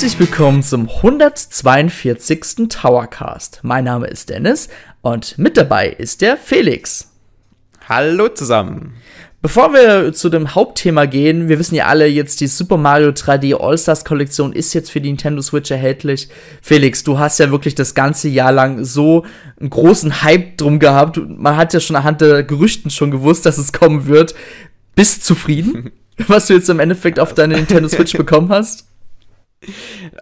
Herzlich willkommen zum 142. Towercast. Mein Name ist Dennis und mit dabei ist der Felix. Hallo zusammen. Bevor wir zu dem Hauptthema gehen, wir wissen ja alle jetzt, die Super Mario 3D All-Stars Kollektion ist jetzt für die Nintendo Switch erhältlich. Felix, du hast ja wirklich das ganze Jahr lang so einen großen Hype drum gehabt. Man hat ja schon anhand der Gerüchten schon gewusst, dass es kommen wird. Bist zufrieden, was du jetzt im Endeffekt auf deine Nintendo Switch bekommen hast?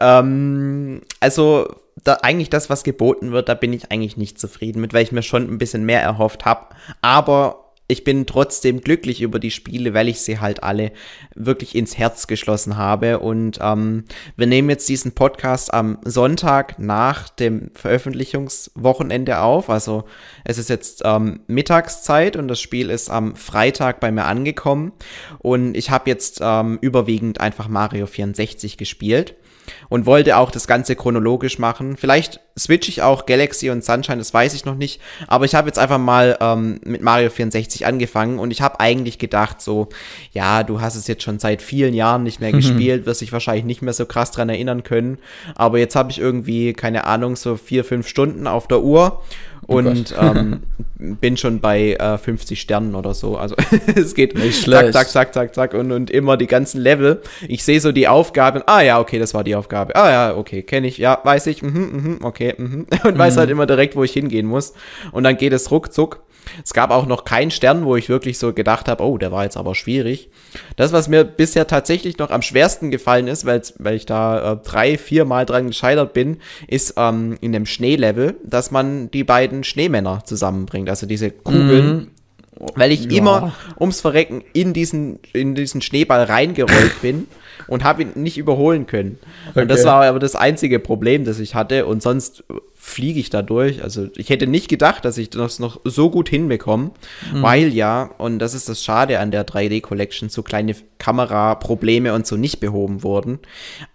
ähm, also da, eigentlich das, was geboten wird, da bin ich eigentlich nicht zufrieden mit, weil ich mir schon ein bisschen mehr erhofft habe. Aber ich bin trotzdem glücklich über die Spiele, weil ich sie halt alle wirklich ins Herz geschlossen habe. Und ähm, wir nehmen jetzt diesen Podcast am Sonntag nach dem Veröffentlichungswochenende auf. Also es ist jetzt ähm, Mittagszeit und das Spiel ist am Freitag bei mir angekommen. Und ich habe jetzt ähm, überwiegend einfach Mario 64 gespielt und wollte auch das Ganze chronologisch machen. Vielleicht switche ich auch Galaxy und Sunshine, das weiß ich noch nicht. Aber ich habe jetzt einfach mal ähm, mit Mario 64 angefangen und ich habe eigentlich gedacht, so, ja, du hast es jetzt schon seit vielen Jahren nicht mehr mhm. gespielt, wirst dich wahrscheinlich nicht mehr so krass dran erinnern können. Aber jetzt habe ich irgendwie, keine Ahnung, so vier, fünf Stunden auf der Uhr oh und oh ähm, bin schon bei äh, 50 Sternen oder so. Also es geht Nicht schlecht. zack, zack, zack, zack, zack und, und immer die ganzen Level. Ich sehe so die Aufgaben. Ah ja, okay, das war die Aufgabe Aufgabe. Ah ja, okay, kenne ich, ja, weiß ich, mhm, mhm, okay, mhm. Und weiß halt mhm. immer direkt, wo ich hingehen muss. Und dann geht es ruckzuck. Es gab auch noch keinen Stern, wo ich wirklich so gedacht habe, oh, der war jetzt aber schwierig. Das, was mir bisher tatsächlich noch am schwersten gefallen ist, weil, weil ich da äh, drei, vier Mal dran gescheitert bin, ist ähm, in dem Schneelevel, dass man die beiden Schneemänner zusammenbringt. Also diese Kugeln, mhm weil ich ja. immer ums Verrecken in diesen, in diesen Schneeball reingerollt bin und habe ihn nicht überholen können. Okay. Und das war aber das einzige Problem, das ich hatte. Und sonst fliege ich da durch. Also ich hätte nicht gedacht, dass ich das noch so gut hinbekomme, mhm. weil ja, und das ist das Schade an der 3D Collection, so kleine Kameraprobleme und so nicht behoben wurden.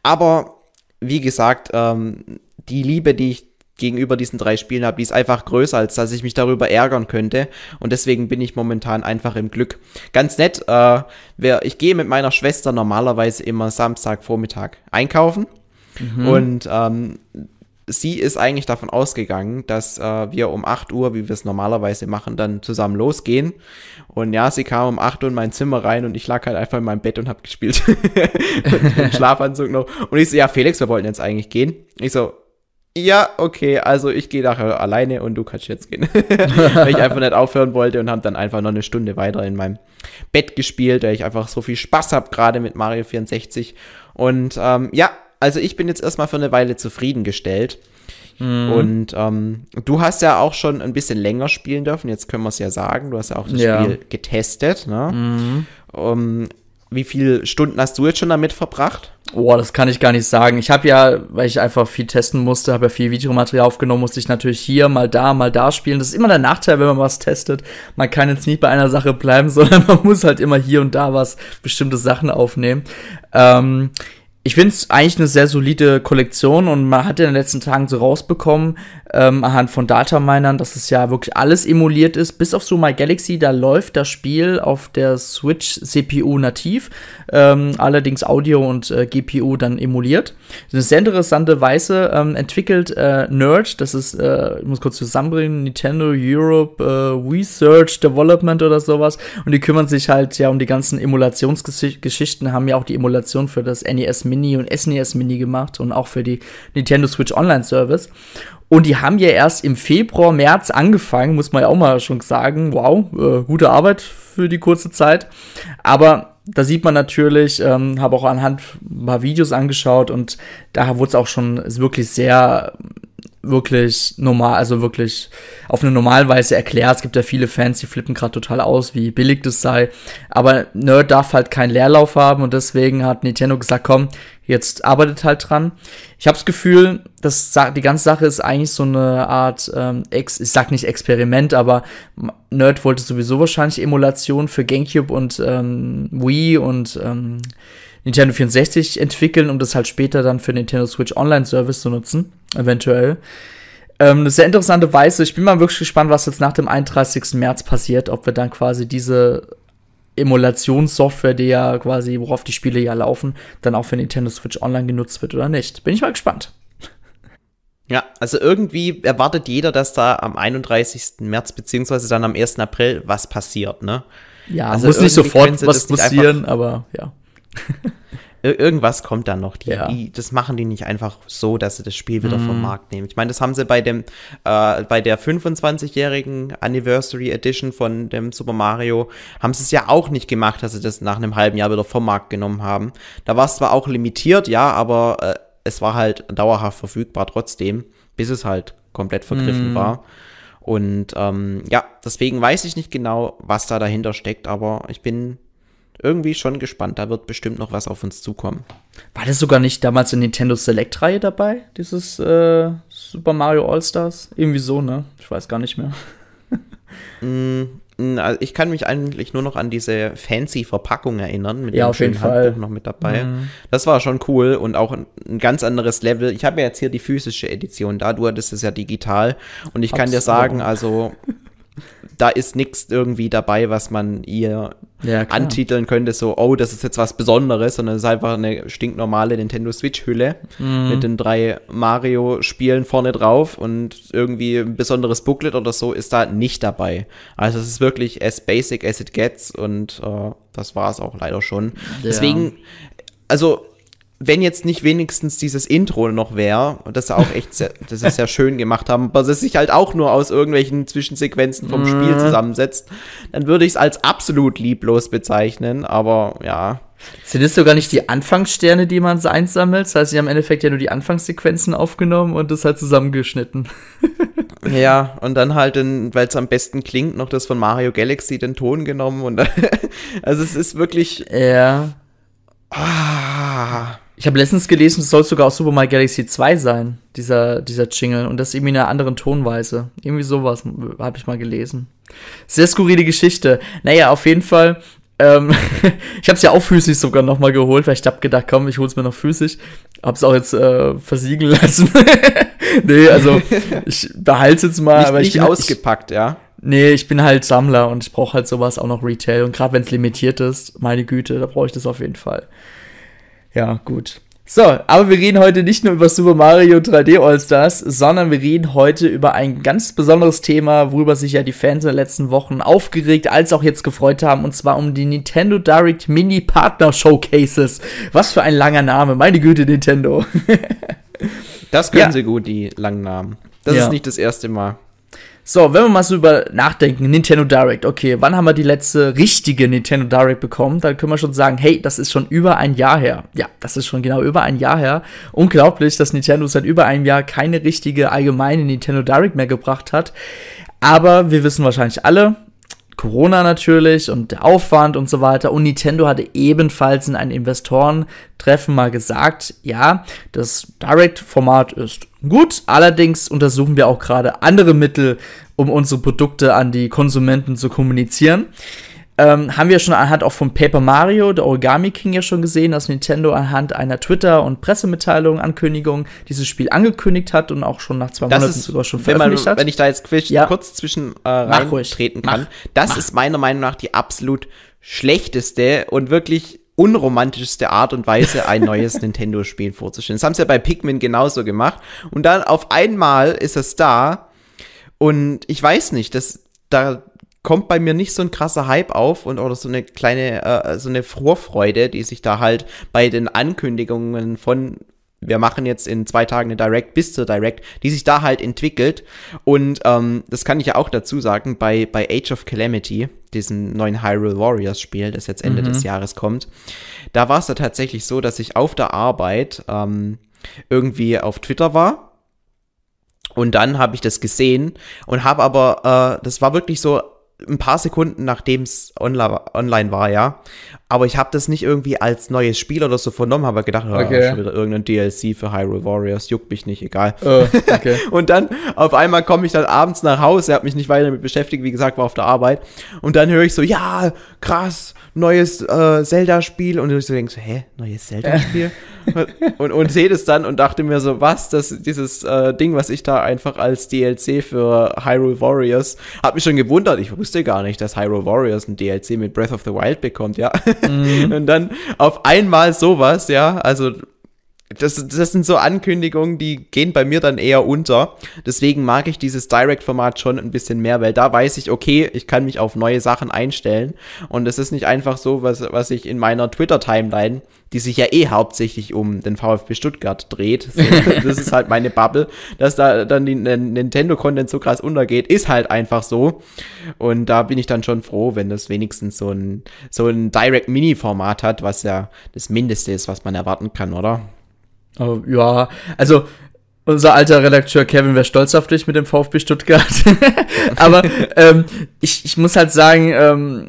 Aber wie gesagt, ähm, die Liebe, die ich gegenüber diesen drei Spielen habe, die ist einfach größer, als dass ich mich darüber ärgern könnte. Und deswegen bin ich momentan einfach im Glück. Ganz nett, äh, wer, ich gehe mit meiner Schwester normalerweise immer Samstagvormittag einkaufen. Mhm. Und ähm, sie ist eigentlich davon ausgegangen, dass äh, wir um 8 Uhr, wie wir es normalerweise machen, dann zusammen losgehen. Und ja, sie kam um 8 Uhr in mein Zimmer rein und ich lag halt einfach in meinem Bett und habe gespielt. Im Schlafanzug noch. Und ich so, ja, Felix, wir wollten jetzt eigentlich gehen. Ich so, ja, okay, also ich gehe nachher alleine und du kannst jetzt gehen. weil ich einfach nicht aufhören wollte und habe dann einfach noch eine Stunde weiter in meinem Bett gespielt, weil ich einfach so viel Spaß habe gerade mit Mario 64. Und ähm, ja, also ich bin jetzt erstmal für eine Weile zufriedengestellt. Mhm. Und ähm, du hast ja auch schon ein bisschen länger spielen dürfen, jetzt können wir es ja sagen. Du hast ja auch das ja. Spiel getestet. Ne? Mhm. Um, wie viele Stunden hast du jetzt schon damit verbracht? Boah, das kann ich gar nicht sagen. Ich habe ja, weil ich einfach viel testen musste, habe ja viel Videomaterial aufgenommen, musste ich natürlich hier, mal da, mal da spielen. Das ist immer der Nachteil, wenn man was testet. Man kann jetzt nicht bei einer Sache bleiben, sondern man muss halt immer hier und da was, bestimmte Sachen aufnehmen. Ähm, ich finde es eigentlich eine sehr solide Kollektion und man hat in den letzten Tagen so rausbekommen, ähm, anhand von Dataminern, dass es ja wirklich alles emuliert ist, bis auf so My Galaxy, da läuft das Spiel auf der Switch CPU nativ, ähm, allerdings Audio und äh, GPU dann emuliert. Das ist Eine sehr interessante Weise ähm, entwickelt äh, Nerd, das ist, äh, ich muss kurz zusammenbringen, Nintendo Europe äh, Research Development oder sowas und die kümmern sich halt ja um die ganzen Emulationsgeschichten, haben ja auch die Emulation für das NES Mini und SNES e Mini gemacht und auch für die Nintendo Switch Online Service. Und die haben ja erst im Februar, März angefangen, muss man ja auch mal schon sagen. Wow, äh, gute Arbeit für die kurze Zeit. Aber da sieht man natürlich, ähm, habe auch anhand ein paar Videos angeschaut und da wurde es auch schon wirklich sehr wirklich normal, also wirklich auf eine Normalweise erklärt. Es gibt ja viele Fans, die flippen gerade total aus, wie billig das sei. Aber Nerd darf halt keinen Leerlauf haben und deswegen hat Nintendo gesagt, komm, jetzt arbeitet halt dran. Ich habe das Gefühl, dass die ganze Sache ist eigentlich so eine Art, ähm, Ex ich sag nicht Experiment, aber Nerd wollte sowieso wahrscheinlich Emulation für GameCube und ähm, Wii und ähm, Nintendo 64 entwickeln, um das halt später dann für Nintendo Switch Online Service zu nutzen, eventuell. Ähm, eine sehr interessante Weise. Ich bin mal wirklich gespannt, was jetzt nach dem 31. März passiert, ob wir dann quasi diese Emulationssoftware, die ja quasi, worauf die Spiele ja laufen, dann auch für Nintendo Switch Online genutzt wird oder nicht. Bin ich mal gespannt. Ja, also irgendwie erwartet jeder, dass da am 31. März beziehungsweise dann am 1. April was passiert, ne? Ja, also muss nicht sofort was passieren, aber ja. Ir irgendwas kommt dann noch. Die, ja. die, das machen die nicht einfach so, dass sie das Spiel wieder mm. vom mhm. Markt nehmen. Ich meine, das haben sie bei dem, äh, bei der 25-jährigen Anniversary Edition von dem Super Mario, haben sie es ja auch nicht gemacht, dass sie das nach einem halben Jahr wieder vom Markt genommen haben. Da war es zwar auch limitiert, ja, aber äh, es war halt dauerhaft verfügbar trotzdem, bis es halt komplett vergriffen mm. war. Und ähm, ja, deswegen weiß ich nicht genau, was da dahinter steckt, aber ich bin irgendwie schon gespannt. Da wird bestimmt noch was auf uns zukommen. War das sogar nicht damals in Nintendo Select-Reihe dabei? Dieses äh, Super Mario All-Stars? Irgendwie so, ne? Ich weiß gar nicht mehr. Mm, mm, also ich kann mich eigentlich nur noch an diese fancy Verpackung erinnern, mit ja, dem auf jeden Fall. noch mit dabei. Mm. Das war schon cool und auch ein, ein ganz anderes Level. Ich habe ja jetzt hier die physische Edition da, du hattest es ja digital und ich Absolut. kann dir sagen, also da ist nichts irgendwie dabei, was man ihr ja, antiteln könnte, so, oh, das ist jetzt was Besonderes, sondern es ist einfach eine stinknormale Nintendo Switch-Hülle mhm. mit den drei Mario-Spielen vorne drauf und irgendwie ein besonderes Booklet oder so ist da nicht dabei. Also es ist wirklich as basic as it gets und äh, das war es auch leider schon. Ja. Deswegen, also wenn jetzt nicht wenigstens dieses Intro noch wäre, das auch echt sehr, das ist sehr schön gemacht haben, aber das sich halt auch nur aus irgendwelchen Zwischensequenzen vom Spiel mhm. zusammensetzt, dann würde ich es als absolut lieblos bezeichnen, aber ja. Sind es sogar nicht die Anfangssterne, die man einsammelt? Das heißt, sie haben im Endeffekt ja nur die Anfangssequenzen aufgenommen und das halt zusammengeschnitten. ja, und dann halt, weil es am besten klingt, noch das von Mario Galaxy den Ton genommen und also es ist wirklich. Ja. Ah. Ich habe letztens gelesen, es soll sogar auch Super Mario Galaxy 2 sein, dieser, dieser Jingle. Und das irgendwie in einer anderen Tonweise. Irgendwie sowas habe ich mal gelesen. Sehr skurrile Geschichte. Naja, auf jeden Fall. Ähm, ich habe es ja auch physisch sogar nochmal geholt, weil ich habe gedacht, komm, ich hol's mir noch physisch. Hab's auch jetzt äh, versiegeln lassen. nee, also ich behalte jetzt mal. Nicht, aber ich nicht bin, ausgepackt, ich, ja. Nee, ich bin halt Sammler und ich brauche halt sowas auch noch Retail. Und gerade wenn es limitiert ist, meine Güte, da brauche ich das auf jeden Fall. Ja, gut. So, aber wir reden heute nicht nur über Super Mario 3D All-Stars, sondern wir reden heute über ein ganz besonderes Thema, worüber sich ja die Fans in den letzten Wochen aufgeregt als auch jetzt gefreut haben, und zwar um die Nintendo Direct Mini Partner Showcases. Was für ein langer Name, meine Güte, Nintendo. das können ja. sie gut, die langen Namen. Das ja. ist nicht das erste Mal. So, wenn wir mal so über nachdenken, Nintendo Direct, okay, wann haben wir die letzte richtige Nintendo Direct bekommen? Dann können wir schon sagen, hey, das ist schon über ein Jahr her. Ja, das ist schon genau über ein Jahr her. Unglaublich, dass Nintendo seit über einem Jahr keine richtige allgemeine Nintendo Direct mehr gebracht hat. Aber wir wissen wahrscheinlich alle, Corona natürlich und der Aufwand und so weiter. Und Nintendo hatte ebenfalls in einem Investorentreffen mal gesagt, ja, das Direct-Format ist Gut, allerdings untersuchen wir auch gerade andere Mittel, um unsere Produkte an die Konsumenten zu kommunizieren. Ähm, haben wir schon anhand auch von Paper Mario, der Origami King ja schon gesehen, dass Nintendo anhand einer Twitter- und Pressemitteilung, Ankündigung dieses Spiel angekündigt hat und auch schon nach zwei das Monaten ist, sogar schon veröffentlicht man, hat. Wenn ich da jetzt ja. kurz zwischen äh, reintreten kann, Mach. das Mach. ist meiner Meinung nach die absolut schlechteste und wirklich unromantischste Art und Weise ein neues Nintendo-Spiel vorzustellen. Das haben sie ja bei Pikmin genauso gemacht. Und dann auf einmal ist es da. Und ich weiß nicht, das, da kommt bei mir nicht so ein krasser Hype auf und oder so eine kleine, äh, so eine Vorfreude, die sich da halt bei den Ankündigungen von wir machen jetzt in zwei Tagen eine Direct bis zur Direct, die sich da halt entwickelt. Und ähm, das kann ich ja auch dazu sagen, bei, bei Age of Calamity, diesem neuen Hyrule Warriors Spiel, das jetzt Ende mhm. des Jahres kommt, da war es ja tatsächlich so, dass ich auf der Arbeit ähm, irgendwie auf Twitter war. Und dann habe ich das gesehen und habe aber, äh, das war wirklich so ein paar Sekunden, nachdem es online war, ja. Aber ich habe das nicht irgendwie als neues Spiel oder so vernommen, habe halt gedacht, oh, okay. schon wieder irgendein DLC für Hyrule Warriors, juckt mich nicht, egal. Oh, okay. und dann auf einmal komme ich dann abends nach Hause, er hat mich nicht weiter damit beschäftigt, wie gesagt, war auf der Arbeit. Und dann höre ich so, ja, krass, neues äh, Zelda-Spiel. Und ich so denke so, hä, neues Zelda-Spiel? und, und sehe das dann und dachte mir so, was, das, dieses äh, Ding, was ich da einfach als DLC für Hyrule Warriors, hat mich schon gewundert. Ich wusste gar nicht, dass Hyrule Warriors ein DLC mit Breath of the Wild bekommt, ja mhm. Und dann auf einmal sowas, ja, also das, das sind so Ankündigungen, die gehen bei mir dann eher unter. Deswegen mag ich dieses Direct-Format schon ein bisschen mehr, weil da weiß ich, okay, ich kann mich auf neue Sachen einstellen. Und es ist nicht einfach so, was, was ich in meiner Twitter-Timeline, die sich ja eh hauptsächlich um den VfB Stuttgart dreht, so, das ist halt meine Bubble, dass da dann die Nintendo-Content so krass untergeht, ist halt einfach so. Und da bin ich dann schon froh, wenn das wenigstens so ein, so ein Direct-Mini-Format hat, was ja das Mindeste ist, was man erwarten kann, oder? Oh, ja, also unser alter Redakteur Kevin wäre stolz auf dich mit dem VfB Stuttgart. aber ähm, ich, ich muss halt sagen, ähm,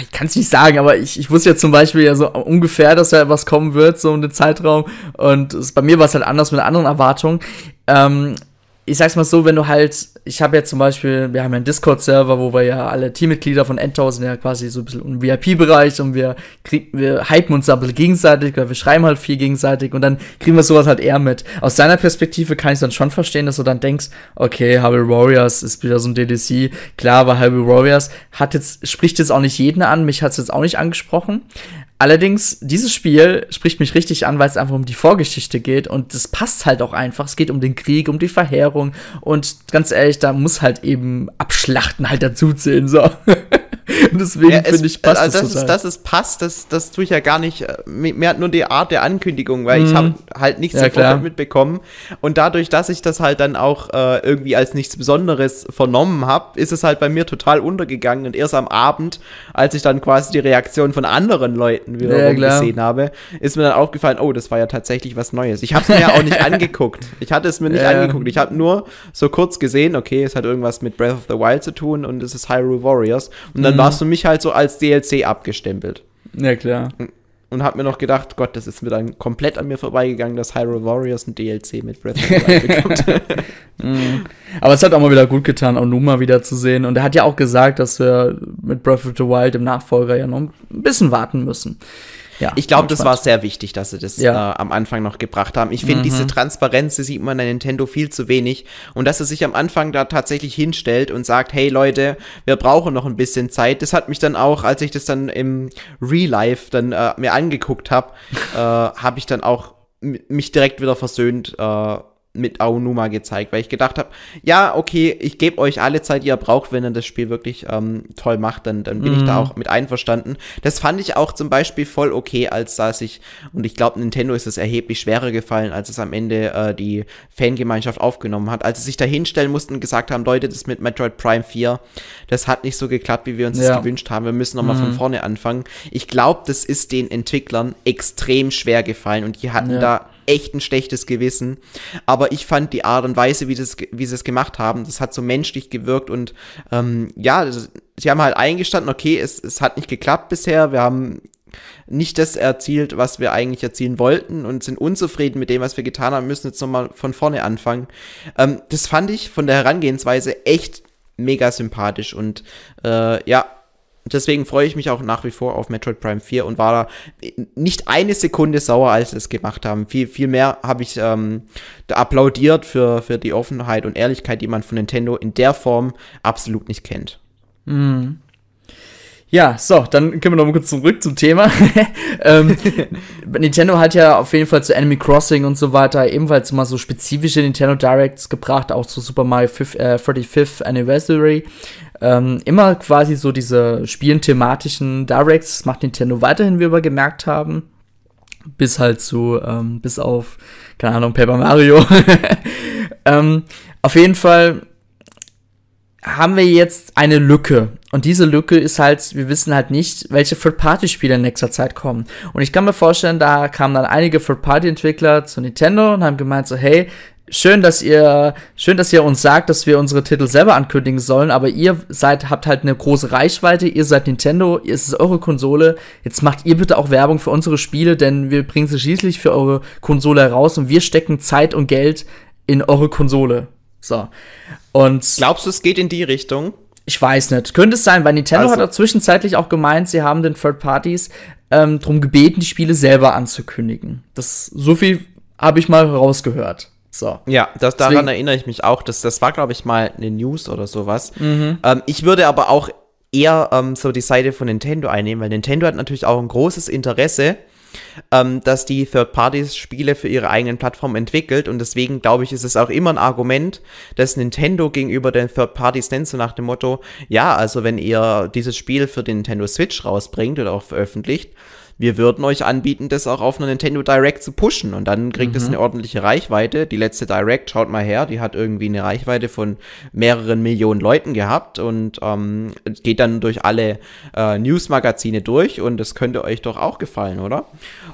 ich kann es nicht sagen, aber ich, ich wusste ja zum Beispiel ja so ungefähr, dass da was kommen wird, so um den Zeitraum. Und es, bei mir war es halt anders mit anderen Erwartungen. Ähm, ich sag's mal so, wenn du halt, ich habe ja zum Beispiel, wir haben ja einen Discord-Server, wo wir ja alle Teammitglieder von Endtausend ja quasi so ein bisschen im VIP-Bereich und wir kriegen, wir hypen uns da ein bisschen gegenseitig oder wir schreiben halt viel gegenseitig und dann kriegen wir sowas halt eher mit. Aus deiner Perspektive kann ich dann schon verstehen, dass du dann denkst, okay, Hyrule Warriors ist wieder so ein DDC. Klar, aber Hyrule Warriors hat jetzt, spricht jetzt auch nicht jeden an, mich hat's jetzt auch nicht angesprochen. Allerdings, dieses Spiel spricht mich richtig an, weil es einfach um die Vorgeschichte geht und das passt halt auch einfach. Es geht um den Krieg, um die Verheerung und ganz ehrlich, da muss halt eben Abschlachten halt dazuzählen, so. Deswegen ja, finde ich passt also das, das ist, das ist passt, das, das tue ich ja gar nicht. Äh, mir hat nur die Art der Ankündigung, weil mhm. ich habe halt nichts ja, davon mitbekommen. Und dadurch, dass ich das halt dann auch äh, irgendwie als nichts Besonderes vernommen habe, ist es halt bei mir total untergegangen. Und erst am Abend, als ich dann quasi die Reaktion von anderen Leuten wieder ja, gesehen habe, ist mir dann aufgefallen, oh, das war ja tatsächlich was Neues. Ich habe es mir ja auch nicht angeguckt. Ich hatte es mir nicht angeguckt. Ich habe nur so kurz gesehen, okay, es hat irgendwas mit Breath of the Wild zu tun und es ist Hyrule Warriors. Und dann dann warst ähm, du mich halt so als DLC abgestempelt. Ja, klar. Und hab mir noch gedacht, Gott, das ist mir dann komplett an mir vorbeigegangen, dass Hyrule Warriors ein DLC mit Breath of the Wild bekommt. mm. Aber es hat auch mal wieder gut getan, Onuma wieder zu sehen. Und er hat ja auch gesagt, dass wir mit Breath of the Wild im Nachfolger ja noch ein bisschen warten müssen. Ja, ich glaube, das spannend. war sehr wichtig, dass sie das ja. äh, am Anfang noch gebracht haben. Ich finde, mhm. diese Transparenz, die sieht man an Nintendo viel zu wenig. Und dass er sich am Anfang da tatsächlich hinstellt und sagt, hey Leute, wir brauchen noch ein bisschen Zeit. Das hat mich dann auch, als ich das dann im Real Life dann äh, mir angeguckt habe, äh, habe ich dann auch mich direkt wieder versöhnt äh, mit Aonuma gezeigt, weil ich gedacht habe, ja, okay, ich gebe euch alle Zeit, die ihr braucht, wenn ihr das Spiel wirklich ähm, toll macht, dann, dann bin mm. ich da mhm. auch mit einverstanden. Das fand ich auch zum Beispiel voll okay, als da sich, und ich glaube, Nintendo ist es erheblich schwerer gefallen, als es am Ende äh, die Fangemeinschaft aufgenommen hat, als sie sich da hinstellen mussten und gesagt haben, Leute, das mit Metroid Prime 4, das hat nicht so geklappt, wie wir uns ja. das gewünscht haben, wir müssen nochmal mm. von mhm. vorne anfangen. Ich glaube, das ist den Entwicklern extrem schwer gefallen und die hatten ja. da echt ein schlechtes Gewissen. Aber ich fand die Art und Weise, wie, das, wie sie es gemacht haben, das hat so menschlich gewirkt und ähm, ja, das, sie haben halt eingestanden, okay, es, es hat nicht geklappt bisher, wir haben nicht das erzielt, was wir eigentlich erzielen wollten und sind unzufrieden mit dem, was wir getan haben, müssen jetzt nochmal von vorne anfangen. Ähm, das fand ich von der Herangehensweise echt mega sympathisch und äh, ja, deswegen freue ich mich auch nach wie vor auf Metroid Prime 4 und war da nicht eine Sekunde sauer, als sie es gemacht haben. Viel, viel mehr habe ich ähm, da applaudiert für, für die Offenheit und Ehrlichkeit, die man von Nintendo in der Form absolut nicht kennt. Mhm. Ja, so, dann können wir noch mal kurz zurück zum Thema. ähm, Nintendo hat ja auf jeden Fall zu Enemy Crossing und so weiter ebenfalls mal so spezifische Nintendo Directs gebracht, auch zu Super Mario 5, äh, 35th Anniversary ähm, immer quasi so diese spielen-thematischen Directs, das macht Nintendo weiterhin, wie wir gemerkt haben. Bis halt zu, ähm, bis auf, keine Ahnung, Paper Mario. ähm, auf jeden Fall haben wir jetzt eine Lücke. Und diese Lücke ist halt, wir wissen halt nicht, welche Third-Party-Spiele in nächster Zeit kommen. Und ich kann mir vorstellen, da kamen dann einige Third-Party-Entwickler zu Nintendo und haben gemeint so, hey, schön, dass ihr, schön, dass ihr uns sagt, dass wir unsere Titel selber ankündigen sollen, aber ihr seid, habt halt eine große Reichweite, ihr seid Nintendo, es ist eure Konsole. Jetzt macht ihr bitte auch Werbung für unsere Spiele, denn wir bringen sie schließlich für eure Konsole heraus und wir stecken Zeit und Geld in eure Konsole. So. Und. Glaubst du, es geht in die Richtung? Ich weiß nicht. Könnte es sein, weil Nintendo also. hat auch zwischenzeitlich auch gemeint, sie haben den Third Parties ähm, drum gebeten, die Spiele selber anzukündigen. Das so viel habe ich mal rausgehört. So. Ja, das, daran Deswegen. erinnere ich mich auch. Dass, das war, glaube ich, mal eine News oder sowas. Mhm. Ähm, ich würde aber auch eher ähm, so die Seite von Nintendo einnehmen, weil Nintendo hat natürlich auch ein großes Interesse, ähm, dass die third Parties spiele für ihre eigenen Plattformen entwickelt. Und deswegen, glaube ich, ist es auch immer ein Argument, dass Nintendo gegenüber den Third-Parties nennt, so nach dem Motto, ja, also wenn ihr dieses Spiel für den Nintendo Switch rausbringt oder auch veröffentlicht, wir würden euch anbieten, das auch auf einer Nintendo Direct zu pushen. Und dann kriegt es mhm. eine ordentliche Reichweite. Die letzte Direct, schaut mal her, die hat irgendwie eine Reichweite von mehreren Millionen Leuten gehabt und ähm, geht dann durch alle äh, Newsmagazine durch. Und das könnte euch doch auch gefallen, oder?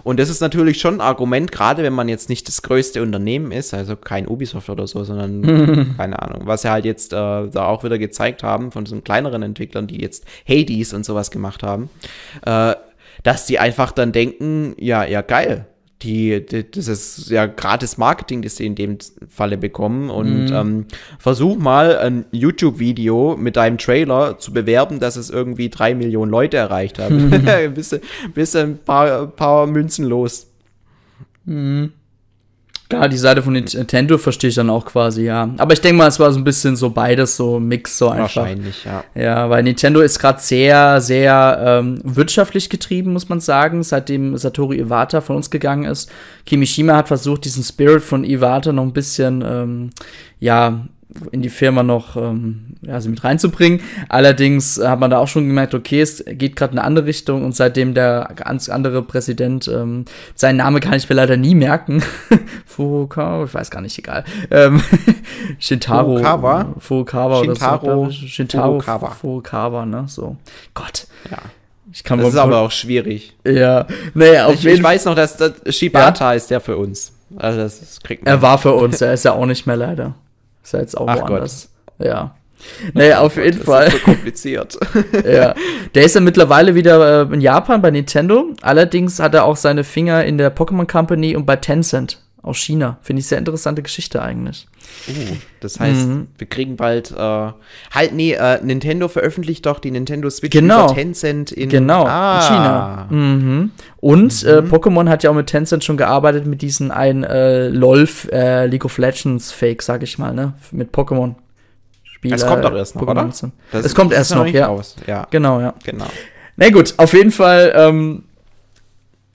Und das ist natürlich schon ein Argument, gerade wenn man jetzt nicht das größte Unternehmen ist, also kein Ubisoft oder so, sondern keine Ahnung, was ja halt jetzt äh, da auch wieder gezeigt haben von so kleineren Entwicklern, die jetzt Hades und sowas gemacht haben. Äh, dass die einfach dann denken, ja, ja, geil. Die, die das ist ja gratis Marketing, das sie in dem Falle bekommen. Und mhm. ähm, versuch mal ein YouTube-Video mit deinem Trailer zu bewerben, dass es irgendwie drei Millionen Leute erreicht haben. bist, bist ein paar, paar Münzen los. Mhm. Ja, die Seite von Nintendo verstehe ich dann auch quasi, ja. Aber ich denke mal, es war so ein bisschen so beides, so Mix, so einfach. Wahrscheinlich, ja. Ja, weil Nintendo ist gerade sehr, sehr ähm, wirtschaftlich getrieben, muss man sagen, seitdem Satoru Iwata von uns gegangen ist. Kimishima hat versucht, diesen Spirit von Iwata noch ein bisschen, ähm, ja, in die Firma noch ähm, also mit reinzubringen. Allerdings hat man da auch schon gemerkt, okay, es geht gerade in eine andere Richtung und seitdem der ganz andere Präsident, ähm, seinen Namen kann ich mir leider nie merken, Furukawa, ich weiß gar nicht, egal, ähm, Shintaro, Furukawa, Furukawa Shintaro, oder so, Shintaro Furukawa. Furukawa, ne, so, Gott. Ja. Ich kann das ist aber auch schwierig. Ja, naja, auf ich, jeden Ich weiß noch, dass das Shibata ja? ist der für uns. Also das kriegt man. Er war für uns, er ist ja auch nicht mehr leider. Ist ja jetzt auch Ach woanders. Gott. Ja. Naja, auf jeden Fall. Das ist so kompliziert. ja. Der ist ja mittlerweile wieder äh, in Japan bei Nintendo. Allerdings hat er auch seine Finger in der Pokémon Company und bei Tencent aus China. Finde ich sehr interessante Geschichte eigentlich. Uh, das heißt, mhm. wir kriegen bald. Äh, halt, nee, äh, Nintendo veröffentlicht doch die Nintendo Switch genau. über Tencent in, genau, ah. in China. Mhm. Und äh, mhm. Äh, Pokémon hat ja auch mit Tencent schon gearbeitet mit diesen ein äh, LOLF äh, League of Legends Fake, sag ich mal, ne? Mit Pokémon. Spieler, es kommt doch erst noch, Pokémon oder? es kommt erst noch, noch ja. Raus. ja. Genau, ja. Genau. Na gut, auf jeden Fall ähm,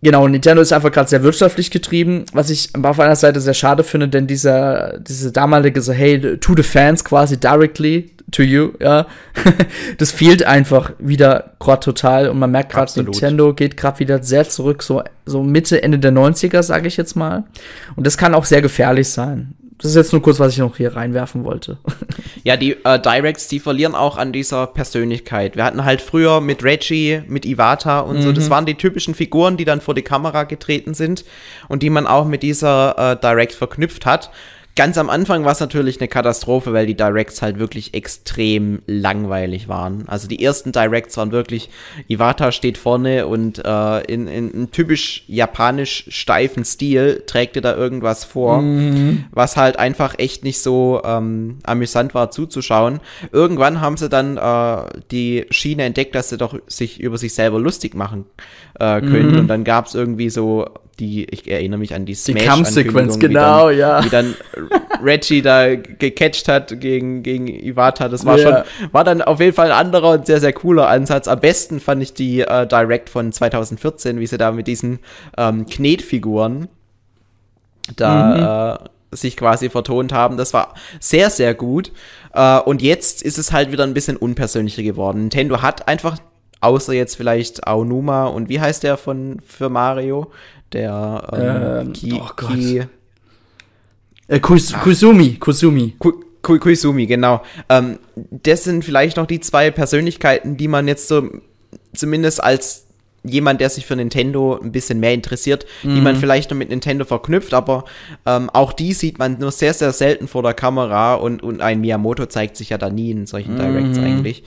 Genau, Nintendo ist einfach gerade sehr wirtschaftlich getrieben, was ich auf einer Seite sehr schade finde, denn dieser, diese damalige so, hey, to the fans quasi directly to you, ja, das fehlt einfach wieder gerade total und man merkt gerade, Nintendo geht gerade wieder sehr zurück, so, so Mitte, Ende der 90er, sage ich jetzt mal. Und das kann auch sehr gefährlich sein das ist jetzt nur kurz, was ich noch hier reinwerfen wollte. Ja, die äh, Directs, die verlieren auch an dieser Persönlichkeit. Wir hatten halt früher mit Reggie, mit Iwata und mhm. so, das mhm. waren die typischen Figuren, die dann vor die Kamera getreten sind und die man auch mit dieser äh, Direct verknüpft hat. Ganz am Anfang war es natürlich eine Katastrophe, weil die Directs halt wirklich extrem langweilig waren. Also die ersten Directs waren wirklich, Iwata steht vorne und äh, in, in, in typisch japanisch steifen Stil trägt er da irgendwas vor, mhm. was halt einfach echt nicht so ähm, amüsant war zuzuschauen. Irgendwann haben sie dann äh, die Schiene entdeckt, dass sie doch sich über sich selber lustig machen äh, können. Mhm. Und dann gab es irgendwie so die, ich erinnere mich an die smash Die Kampfsequenz, genau, wie dann, genau, ja. Die dann Reggie da gecatcht hat gegen, gegen Iwata. Das war ja. schon, war dann auf jeden Fall ein anderer und sehr, sehr cooler Ansatz. Am besten fand ich die äh, Direct von 2014, wie sie da mit diesen ähm, Knetfiguren da mhm. äh, sich quasi vertont haben. Das war sehr, sehr gut. Äh, und jetzt ist es halt wieder ein bisschen unpersönlicher geworden. Nintendo hat einfach, außer jetzt vielleicht Aonuma und wie heißt der von für Mario? der ähm, ähm, Ki, oh Ki, äh, Kus, Kusumi, Kusumi. Ku Kuisumi, genau. Ähm, das sind vielleicht noch die zwei Persönlichkeiten, die man jetzt so zumindest als jemand, der sich für Nintendo ein bisschen mehr interessiert, mhm. die man mhm. vielleicht nur mit Nintendo verknüpft, aber ähm, auch die sieht man nur sehr, sehr selten vor der Kamera und, und ein Miyamoto zeigt sich ja da nie in solchen Directs mhm. eigentlich.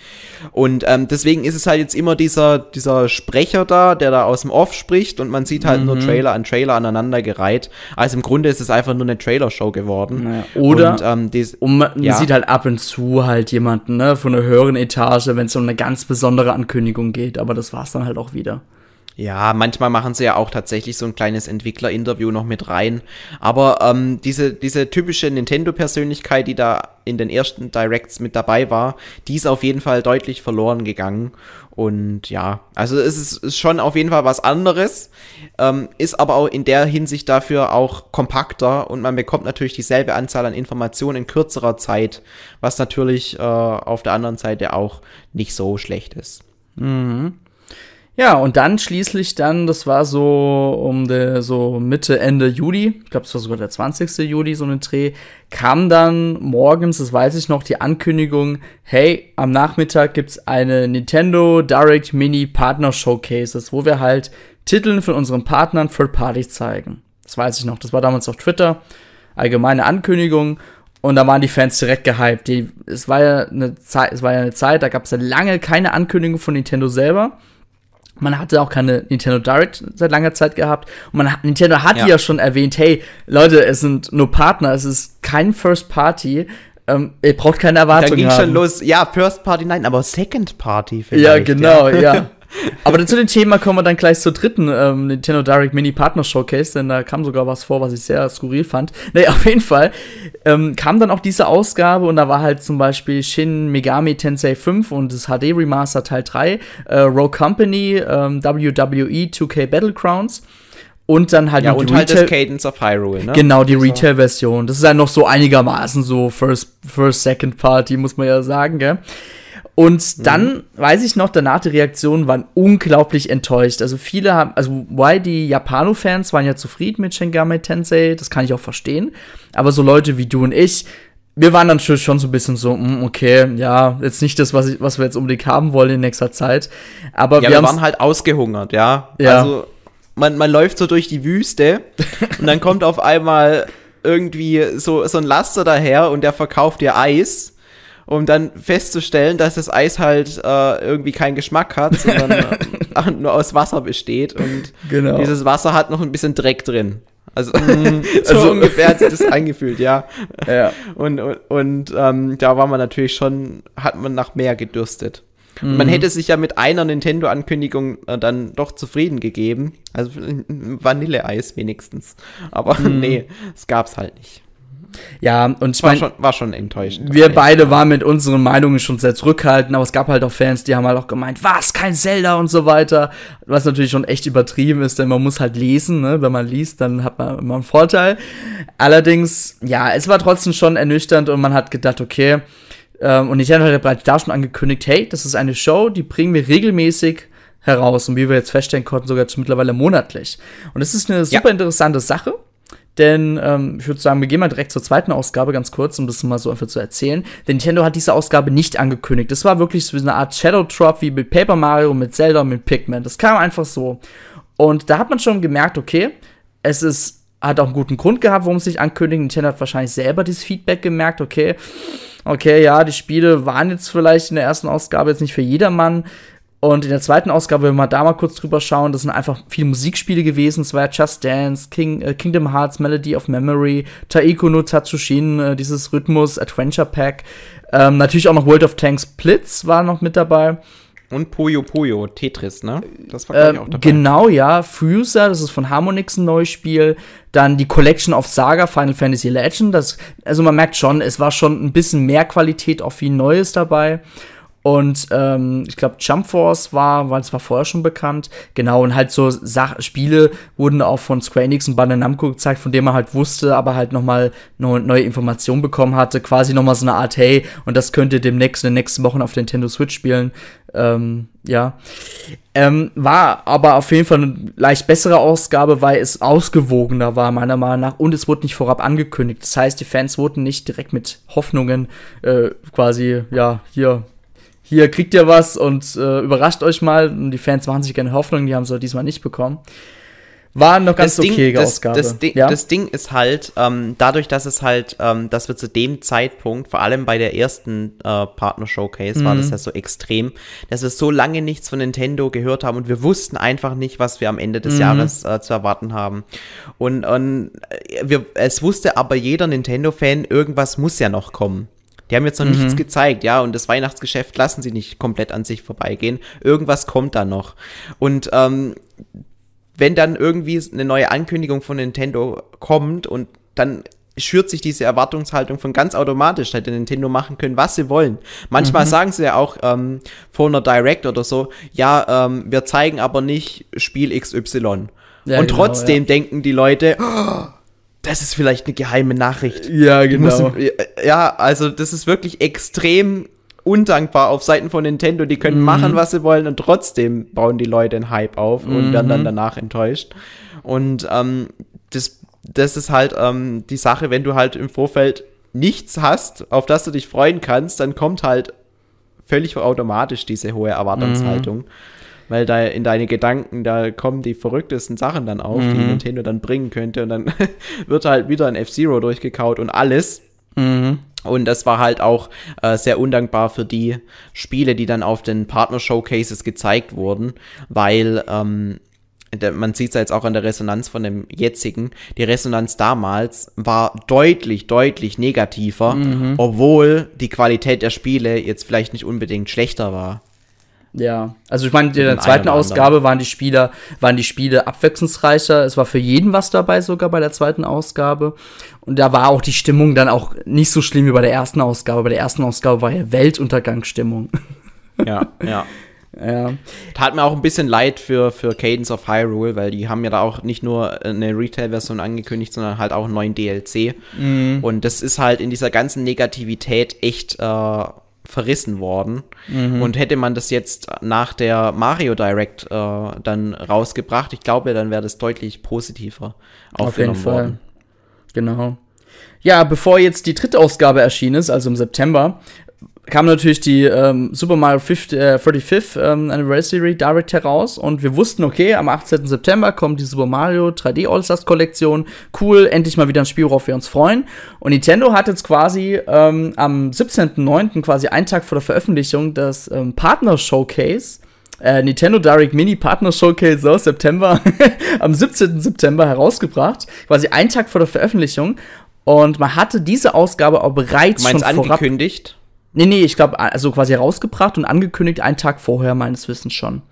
Und ähm, deswegen ist es halt jetzt immer dieser, dieser Sprecher da, der da aus dem Off spricht und man sieht halt mhm. nur Trailer an Trailer aneinander gereiht. Also im Grunde ist es einfach nur eine Trailer-Show geworden. Naja. Oder und, ähm, dies, und man ja. sieht halt ab und zu halt jemanden ne, von einer höheren Etage, wenn es um eine ganz besondere Ankündigung geht, aber das war's dann halt auch wieder. Ja, manchmal machen sie ja auch tatsächlich so ein kleines Entwickler-Interview noch mit rein. Aber ähm, diese, diese typische Nintendo-Persönlichkeit, die da in den ersten Directs mit dabei war, die ist auf jeden Fall deutlich verloren gegangen. Und ja, also es ist, ist schon auf jeden Fall was anderes, ähm, ist aber auch in der Hinsicht dafür auch kompakter und man bekommt natürlich dieselbe Anzahl an Informationen in kürzerer Zeit, was natürlich äh, auf der anderen Seite auch nicht so schlecht ist. Mhm. Ja, und dann schließlich dann, das war so um der, so Mitte, Ende Juli, ich glaube, es war sogar der 20. Juli, so ein Dreh, kam dann morgens, das weiß ich noch, die Ankündigung, hey, am Nachmittag gibt's eine Nintendo Direct Mini Partner Showcases, wo wir halt Titeln von unseren Partnern Third Party zeigen. Das weiß ich noch, das war damals auf Twitter, allgemeine Ankündigung. Und da waren die Fans direkt gehypt. Die, es, war ja eine Zeit, es war ja eine Zeit, da gab's ja lange keine Ankündigung von Nintendo selber. Man hatte auch keine Nintendo Direct seit langer Zeit gehabt. Und man, Nintendo hat ja. ja schon erwähnt, hey, Leute, es sind nur Partner, es ist kein First Party. Ähm, ihr braucht keine Erwartungen. Da ging haben. schon los, ja, First Party, nein, aber Second Party vielleicht. Ja, genau, ja. ja. Aber zu dem Thema kommen wir dann gleich zur dritten ähm, Nintendo Direct Mini Partner Showcase, denn da kam sogar was vor, was ich sehr skurril fand. Naja, auf jeden Fall ähm, kam dann auch diese Ausgabe und da war halt zum Beispiel Shin Megami Tensei 5 und das HD Remaster Teil 3, äh, Row Company, ähm, WWE 2K Battlegrounds. Und dann halt ja, und halt das Cadence of Hyrule, ne? Genau, die Retail-Version. Das ist halt noch so einigermaßen so First, First, Second Party, muss man ja sagen, gell? Und dann mhm. weiß ich noch, danach die Reaktionen waren unglaublich enttäuscht. Also viele haben, also why die Japano-Fans waren ja zufrieden mit Shingame Tensei, das kann ich auch verstehen. Aber so Leute wie du und ich, wir waren dann schon so ein bisschen so, mm, okay, ja, jetzt nicht das, was, ich, was wir jetzt unbedingt haben wollen in nächster Zeit. Aber ja, wir, wir waren halt ausgehungert, ja. ja. Also man, man läuft so durch die Wüste und dann kommt auf einmal irgendwie so, so ein Laster daher und der verkauft dir Eis um dann festzustellen, dass das Eis halt äh, irgendwie keinen Geschmack hat, sondern äh, nur aus Wasser besteht und genau. dieses Wasser hat noch ein bisschen Dreck drin. Also, mm, so also ungefähr hat sich das eingefühlt, ja. ja. Und, und, und ähm, da war man natürlich schon, hat man nach mehr gedürstet. Mhm. Man hätte sich ja mit einer Nintendo-Ankündigung äh, dann doch zufrieden gegeben. Also Vanilleeis wenigstens. Aber mhm. nee, es gab's halt nicht. Ja, und ich war, mein, schon, war schon enttäuschend. Wir beide waren mit unseren Meinungen schon sehr zurückhaltend, aber es gab halt auch Fans, die haben halt auch gemeint, was, kein Zelda und so weiter. Was natürlich schon echt übertrieben ist, denn man muss halt lesen, ne? Wenn man liest, dann hat man immer einen Vorteil. Allerdings, ja, es war trotzdem schon ernüchternd und man hat gedacht, okay, ähm, und ich hatte halt bereits da schon angekündigt, hey, das ist eine Show, die bringen wir regelmäßig heraus und wie wir jetzt feststellen konnten, sogar zu mittlerweile monatlich. Und das ist eine super ja. interessante Sache denn ähm, ich würde sagen, wir gehen mal direkt zur zweiten Ausgabe ganz kurz, um das mal so einfach zu erzählen. Denn Nintendo hat diese Ausgabe nicht angekündigt. Das war wirklich so eine Art Shadow Drop wie mit Paper Mario, mit Zelda, mit Pikmin. Das kam einfach so. Und da hat man schon gemerkt, okay, es ist, hat auch einen guten Grund gehabt, warum es nicht ankündigt. Nintendo hat wahrscheinlich selber dieses Feedback gemerkt, okay okay, ja, die Spiele waren jetzt vielleicht in der ersten Ausgabe jetzt nicht für jedermann, und in der zweiten Ausgabe, wenn wir da mal kurz drüber schauen, das sind einfach viele Musikspiele gewesen. Es war ja Just Dance, King, äh, Kingdom Hearts, Melody of Memory, Taiko no Tatsushin, äh, dieses Rhythmus, Adventure Pack. Ähm, natürlich auch noch World of Tanks Blitz war noch mit dabei. Und Puyo Puyo, Tetris, ne? Das war, glaube ich, ähm, auch dabei. Genau, ja. Fuser, das ist von Harmonix ein neues Spiel. Dann die Collection of Saga Final Fantasy Legend. Das, also man merkt schon, es war schon ein bisschen mehr Qualität auch viel Neues dabei. Und ähm, ich glaube, Jump Force war, weil es war vorher schon bekannt. Genau, und halt so Sach Spiele wurden auch von Square Enix und Bandai Namco gezeigt, von denen man halt wusste, aber halt nochmal ne, neue Informationen bekommen hatte. Quasi nochmal so eine Art, hey, und das könnt ihr demnächst in den nächsten Wochen auf Nintendo Switch spielen. Ähm, ja. Ähm, war aber auf jeden Fall eine leicht bessere Ausgabe, weil es ausgewogener war, meiner Meinung nach. Und es wurde nicht vorab angekündigt. Das heißt, die Fans wurden nicht direkt mit Hoffnungen äh, quasi, ja, hier hier kriegt ihr was und äh, überrascht euch mal. Und die Fans machen sich gerne Hoffnung, die haben sie diesmal nicht bekommen. War noch ganz Ding, okay das, Ausgabe. Das, Ding, ja? das Ding ist halt, ähm, dadurch, dass es halt, ähm, dass wir zu dem Zeitpunkt, vor allem bei der ersten äh, Partner-Showcase, mhm. war das mhm. ja so extrem, dass wir so lange nichts von Nintendo gehört haben und wir wussten einfach nicht, was wir am Ende des mhm. Jahres äh, zu erwarten haben. Und, und äh, wir, es wusste aber jeder Nintendo-Fan, irgendwas muss ja noch kommen. Die haben jetzt noch mhm. nichts gezeigt, ja, und das Weihnachtsgeschäft lassen sie nicht komplett an sich vorbeigehen. Irgendwas kommt da noch. Und ähm, wenn dann irgendwie eine neue Ankündigung von Nintendo kommt und dann schürt sich diese Erwartungshaltung von ganz automatisch, hätte Nintendo machen können, was sie wollen. Manchmal mhm. sagen sie ja auch ähm, vor einer Direct oder so, ja, ähm, wir zeigen aber nicht Spiel XY. Ja, und genau, trotzdem ja. denken die Leute, oh, das ist vielleicht eine geheime Nachricht. Ja, genau. Müssen, äh, ja, also das ist wirklich extrem undankbar auf Seiten von Nintendo. Die können mhm. machen, was sie wollen und trotzdem bauen die Leute einen Hype auf mhm. und werden dann mhm. danach enttäuscht. Und ähm, das, das ist halt ähm, die Sache, wenn du halt im Vorfeld nichts hast, auf das du dich freuen kannst, dann kommt halt völlig automatisch diese hohe Erwartungshaltung. Mhm weil da in deine Gedanken, da kommen die verrücktesten Sachen dann auf, mhm. die Nintendo dann bringen könnte. Und dann wird halt wieder ein F-Zero durchgekaut und alles. Mhm. Und das war halt auch äh, sehr undankbar für die Spiele, die dann auf den Partner-Showcases gezeigt wurden, weil ähm, man sieht es jetzt auch an der Resonanz von dem jetzigen, die Resonanz damals war deutlich, deutlich negativer, mhm. obwohl die Qualität der Spiele jetzt vielleicht nicht unbedingt schlechter war. Ja, also ich meine, in der zweiten Ausgabe waren die Spieler, waren die Spiele abwechslungsreicher. Es war für jeden was dabei, sogar bei der zweiten Ausgabe. Und da war auch die Stimmung dann auch nicht so schlimm wie bei der ersten Ausgabe. Bei der ersten Ausgabe war ja Weltuntergangsstimmung. Ja, ja. Ja. Tat mir auch ein bisschen leid für, für Cadence of Hyrule, weil die haben ja da auch nicht nur eine Retail-Version angekündigt, sondern halt auch einen neuen DLC. Mhm. Und das ist halt in dieser ganzen Negativität echt äh, verrissen worden. Mhm. Und hätte man das jetzt nach der Mario Direct äh, dann rausgebracht, ich glaube, dann wäre das deutlich positiver Auf jeden worden. Genau. Ja, bevor jetzt die dritte Ausgabe erschienen ist, also im September, kam natürlich die ähm, Super Mario 50, äh, 35th ähm, Anniversary Direct heraus und wir wussten, okay, am 18. September kommt die Super Mario 3D All-Stars Kollektion. Cool, endlich mal wieder ein Spiel, worauf wir uns freuen. Und Nintendo hat jetzt quasi ähm, am 17.09., quasi einen Tag vor der Veröffentlichung, das ähm, Partner Showcase äh, Nintendo Direct Mini Partner Showcase aus September, am 17. September herausgebracht, quasi einen Tag vor der Veröffentlichung. Und man hatte diese Ausgabe auch bereits du meinst schon vorab angekündigt. Nee, nee, ich glaube, also quasi rausgebracht und angekündigt einen Tag vorher meines Wissens schon.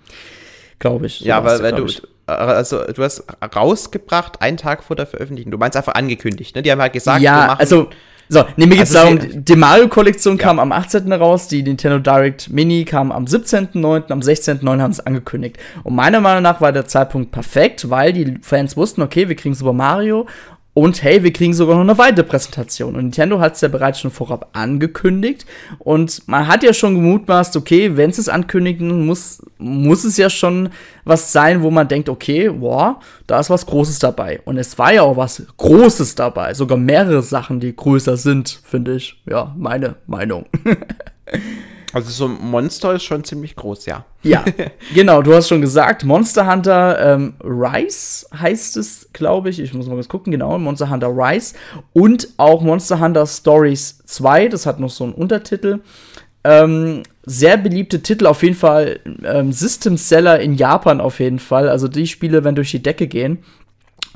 Glaube ich. So ja, weil, weil du, also du hast rausgebracht einen Tag vor der Veröffentlichung. Du meinst einfach angekündigt, ne? Die haben halt gesagt, ja, also so, nee, mir geht's also darum, die Mario-Kollektion ja. kam am 18. raus, die Nintendo Direct Mini kam am 17.09., am 16.09. haben es angekündigt. Und meiner Meinung nach war der Zeitpunkt perfekt, weil die Fans wussten, okay, wir kriegen Super Mario und hey, wir kriegen sogar noch eine weitere Präsentation. Und Nintendo hat es ja bereits schon vorab angekündigt. Und man hat ja schon gemutmaßt, okay, wenn sie es ankündigen, muss, muss es ja schon was sein, wo man denkt, okay, wow, da ist was Großes dabei. Und es war ja auch was Großes dabei. Sogar mehrere Sachen, die größer sind, finde ich. Ja, meine Meinung. Also so ein Monster ist schon ziemlich groß, ja. Ja, genau, du hast schon gesagt, Monster Hunter ähm, Rise heißt es, glaube ich. Ich muss mal kurz gucken, genau, Monster Hunter Rise und auch Monster Hunter Stories 2, das hat noch so einen Untertitel. Ähm, sehr beliebte Titel auf jeden Fall, ähm, System Seller in Japan auf jeden Fall. Also die Spiele, wenn durch die Decke gehen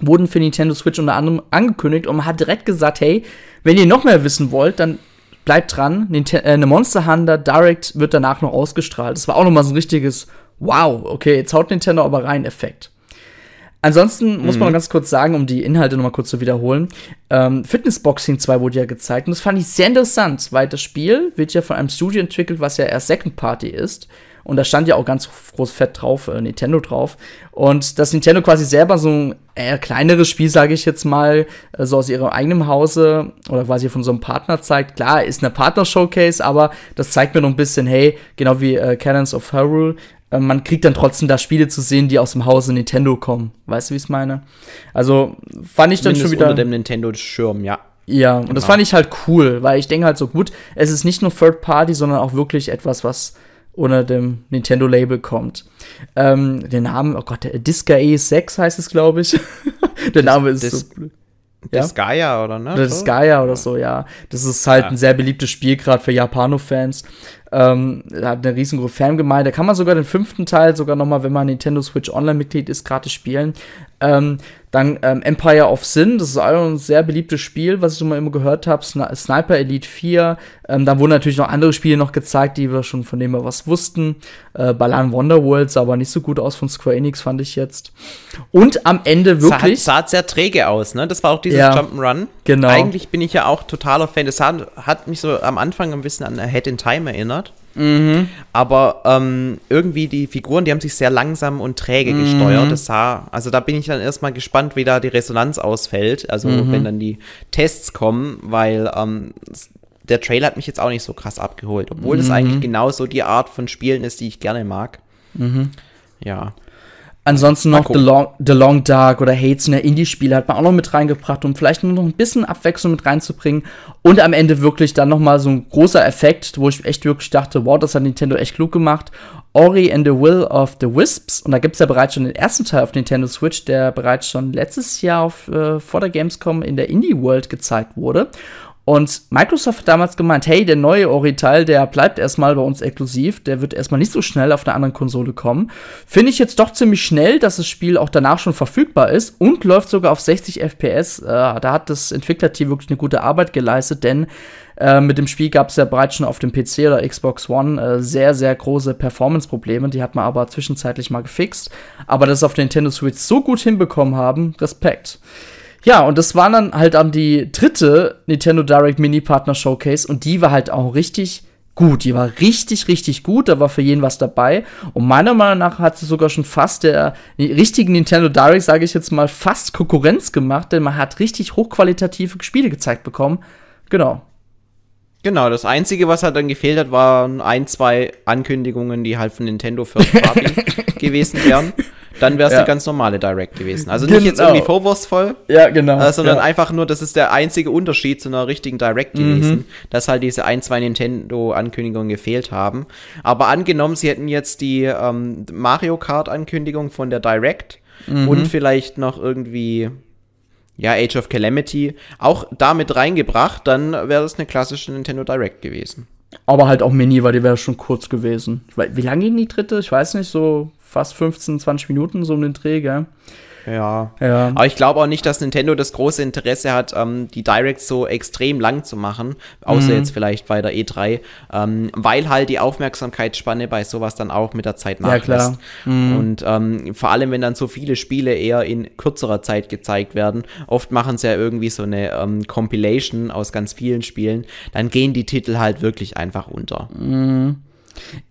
wurden für Nintendo Switch unter anderem angekündigt und man hat direkt gesagt, hey, wenn ihr noch mehr wissen wollt, dann bleibt dran, äh, eine Monster Hunter Direct wird danach noch ausgestrahlt. Das war auch nochmal so ein richtiges Wow, okay, jetzt haut Nintendo aber rein Effekt. Ansonsten muss mhm. man noch ganz kurz sagen, um die Inhalte noch mal kurz zu wiederholen. Ähm, Fitnessboxing 2 wurde ja gezeigt und das fand ich sehr interessant, weil das Spiel wird ja von einem Studio entwickelt, was ja erst Second Party ist. Und da stand ja auch ganz groß fett drauf, äh, Nintendo drauf. Und dass Nintendo quasi selber so ein eher kleineres Spiel, sage ich jetzt mal, äh, so aus ihrem eigenen Hause oder quasi von so einem Partner zeigt. Klar, ist eine Partner-Showcase, aber das zeigt mir noch ein bisschen, hey, genau wie äh, Cannons of Hyrule, äh, man kriegt dann trotzdem da Spiele zu sehen, die aus dem Hause Nintendo kommen. Weißt du, wie ich es meine? Also fand ich dann Mindest schon wieder. Unter dem Nintendo-Schirm, ja. Ja, und das genau. fand ich halt cool, weil ich denke halt so gut, es ist nicht nur Third Party, sondern auch wirklich etwas, was unter dem Nintendo-Label kommt. Ähm, den Namen, oh Gott, der Disca E6 heißt es, glaube ich. der Name ist Dis so blöd. Ja? Das Gaia oder ne? Oder das Gaia oder so, ja. Das ist halt ja. ein sehr beliebtes Spiel, gerade für Japano-Fans. Ähm, hat eine riesengroße Fangemeinde. Da kann man sogar den fünften Teil, sogar nochmal, wenn man Nintendo Switch Online-Mitglied ist, gratis spielen. Ähm, dann ähm, Empire of Sin, das ist auch ein sehr beliebtes Spiel, was ich schon mal immer gehört habe. Sni Sniper Elite 4. Ähm, da wurden natürlich noch andere Spiele noch gezeigt, die wir schon von denen wir was wussten. Äh, Balan Wonderworld sah aber nicht so gut aus von Square Enix, fand ich jetzt. Und am Ende wirklich. Halt, sah, sah halt sehr träge aus, ne? Das war auch dieses ja, Jump'n'Run. Genau. Eigentlich bin ich ja auch totaler Fan. Das hat, hat mich so am Anfang ein bisschen an Head in Time erinnert. Mhm. Aber ähm, irgendwie die Figuren, die haben sich sehr langsam und träge mhm. gesteuert. Das sah, also da bin ich dann erstmal gespannt, wie da die Resonanz ausfällt. Also mhm. wenn dann die Tests kommen, weil ähm, der Trailer hat mich jetzt auch nicht so krass abgeholt, obwohl das mhm. eigentlich genauso die Art von Spielen ist, die ich gerne mag. Mhm. Ja. Ansonsten noch The Long, The Long, Dark oder Hates in ne, der Indie-Spiele hat man auch noch mit reingebracht, um vielleicht nur noch ein bisschen Abwechslung mit reinzubringen. Und am Ende wirklich dann nochmal so ein großer Effekt, wo ich echt wirklich dachte, wow, das hat Nintendo echt klug gemacht. Ori and the Will of the Wisps. Und da gibt es ja bereits schon den ersten Teil auf Nintendo Switch, der bereits schon letztes Jahr auf, äh, vor der Gamescom in der Indie World gezeigt wurde. Und Microsoft hat damals gemeint, hey, der neue Orital, der bleibt erstmal bei uns exklusiv, der wird erstmal nicht so schnell auf einer anderen Konsole kommen. Finde ich jetzt doch ziemlich schnell, dass das Spiel auch danach schon verfügbar ist und läuft sogar auf 60 FPS. Äh, da hat das Entwicklerteam wirklich eine gute Arbeit geleistet, denn äh, mit dem Spiel gab es ja bereits schon auf dem PC oder Xbox One äh, sehr, sehr große Performance-Probleme. Die hat man aber zwischenzeitlich mal gefixt. Aber dass das auf der Nintendo Switch so gut hinbekommen haben, Respekt. Ja, und das war dann halt dann die dritte Nintendo Direct Mini Partner Showcase und die war halt auch richtig gut. Die war richtig, richtig gut. Da war für jeden was dabei. Und meiner Meinung nach hat sie sogar schon fast der richtigen Nintendo Direct, sage ich jetzt mal, fast Konkurrenz gemacht, denn man hat richtig hochqualitative Spiele gezeigt bekommen. Genau. Genau, das Einzige, was halt dann gefehlt hat, waren ein, zwei Ankündigungen, die halt von Nintendo First Party gewesen wären dann wäre es ja. eine ganz normale Direct gewesen. Also genau. nicht jetzt genau. irgendwie vorwurfsvoll, ja, genau. Äh, sondern ja. einfach nur, das ist der einzige Unterschied zu einer richtigen Direct mhm. gewesen, dass halt diese ein, zwei Nintendo-Ankündigungen gefehlt haben. Aber angenommen, sie hätten jetzt die ähm, Mario Kart-Ankündigung von der Direct mhm. und vielleicht noch irgendwie ja, Age of Calamity auch damit reingebracht, dann wäre das eine klassische Nintendo Direct gewesen. Aber halt auch Mini, weil die wäre schon kurz gewesen. Wie lange ging die dritte? Ich weiß nicht, so fast 15, 20 Minuten, so um den Dreh, gell? Ja. ja. Aber ich glaube auch nicht, dass Nintendo das große Interesse hat, ähm, die Directs so extrem lang zu machen, außer mhm. jetzt vielleicht bei der E3, ähm, weil halt die Aufmerksamkeitsspanne bei sowas dann auch mit der Zeit nachlässt. Ja, klar. Mhm. Und ähm, vor allem, wenn dann so viele Spiele eher in kürzerer Zeit gezeigt werden, oft machen sie ja irgendwie so eine ähm, Compilation aus ganz vielen Spielen, dann gehen die Titel halt wirklich einfach unter. Mhm.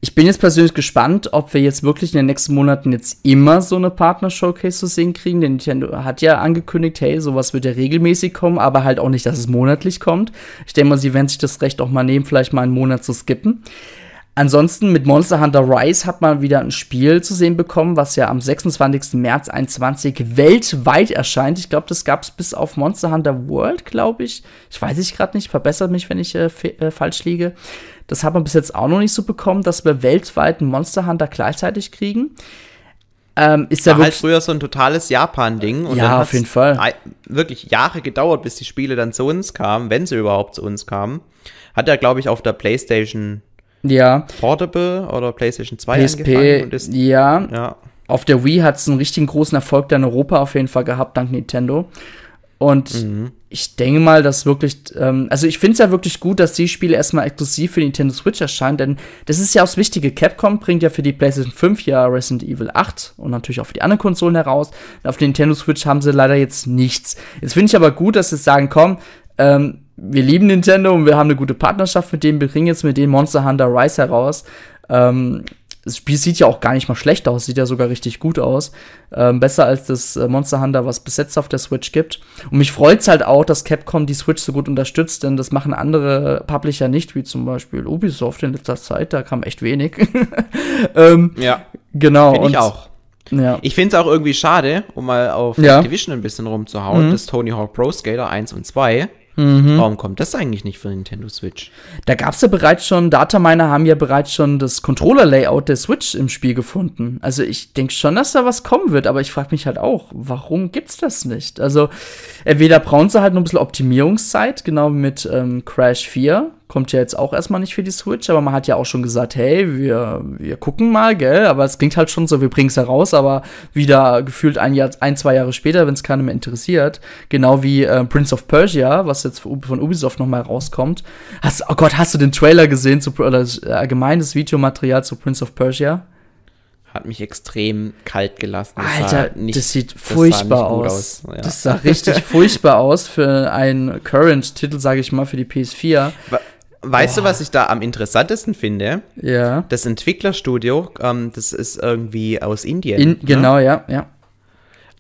Ich bin jetzt persönlich gespannt, ob wir jetzt wirklich in den nächsten Monaten jetzt immer so eine Partner-Showcase zu sehen kriegen. Denn Nintendo hat ja angekündigt, hey, sowas wird ja regelmäßig kommen, aber halt auch nicht, dass es monatlich kommt. Ich denke mal, sie werden sich das Recht auch mal nehmen, vielleicht mal einen Monat zu skippen. Ansonsten mit Monster Hunter Rise hat man wieder ein Spiel zu sehen bekommen, was ja am 26. März 2021 weltweit erscheint. Ich glaube, das gab es bis auf Monster Hunter World, glaube ich. Ich weiß es gerade nicht, verbessert mich, wenn ich äh, äh, falsch liege. Das hat man bis jetzt auch noch nicht so bekommen, dass wir weltweit einen Monster Hunter gleichzeitig kriegen. Ähm, ist ja halt früher so ein totales Japan-Ding. Und ja, auf jeden Fall. Wirklich Jahre gedauert, bis die Spiele dann zu uns kamen, wenn sie überhaupt zu uns kamen. Hat er, glaube ich, auf der PlayStation ja. Portable oder PlayStation 2 PSP, angefangen. Und ist, ja. ja. Auf der Wii hat es einen richtigen großen Erfolg dann in Europa auf jeden Fall gehabt, dank Nintendo. Und mhm. ich denke mal, dass wirklich, ähm, also ich finde es ja wirklich gut, dass die Spiele erstmal exklusiv für Nintendo Switch erscheinen, denn das ist ja auch das Wichtige. Capcom bringt ja für die PlayStation 5 ja Resident Evil 8 und natürlich auch für die anderen Konsolen heraus. Und auf die Nintendo Switch haben sie leider jetzt nichts. Jetzt finde ich aber gut, dass sie sagen, komm, ähm, wir lieben Nintendo und wir haben eine gute Partnerschaft mit denen, wir bringen jetzt mit denen Monster Hunter Rise heraus. Ähm, das Spiel sieht ja auch gar nicht mal schlecht aus, sieht ja sogar richtig gut aus. Ähm, besser als das äh, Monster Hunter, was bis jetzt auf der Switch gibt. Und mich freut es halt auch, dass Capcom die Switch so gut unterstützt, denn das machen andere Publisher nicht, wie zum Beispiel Ubisoft in letzter Zeit, da kam echt wenig. ähm, ja. Genau. Find ich und, auch. Ja. Ich finde es auch irgendwie schade, um mal auf ja. Activision ein bisschen rumzuhauen, mhm. dass Tony Hawk Pro Skater 1 und 2 Mhm. Warum kommt das eigentlich nicht für Nintendo Switch? Da gab es ja bereits schon, Dataminer haben ja bereits schon das Controller-Layout der Switch im Spiel gefunden. Also ich denke schon, dass da was kommen wird, aber ich frage mich halt auch, warum gibt's das nicht? Also entweder brauchen sie halt nur ein bisschen Optimierungszeit, genau mit ähm, Crash 4, Kommt ja jetzt auch erstmal nicht für die Switch, aber man hat ja auch schon gesagt, hey, wir, wir gucken mal, gell? Aber es klingt halt schon so, wir bringen es heraus, aber wieder gefühlt ein, Jahr, ein zwei Jahre später, wenn es keinem mehr interessiert. Genau wie äh, Prince of Persia, was jetzt von Ubisoft nochmal rauskommt. Hast, oh Gott, hast du den Trailer gesehen zu, oder äh, allgemeines Videomaterial zu Prince of Persia? hat mich extrem kalt gelassen. Das Alter, nicht, das sieht furchtbar das aus. aus. Ja. Das sah richtig furchtbar aus für einen Current-Titel, sage ich mal, für die PS4. Wa Weißt Boah. du, was ich da am interessantesten finde? Ja. Das Entwicklerstudio, ähm, das ist irgendwie aus Indien. In, ne? Genau, ja, ja.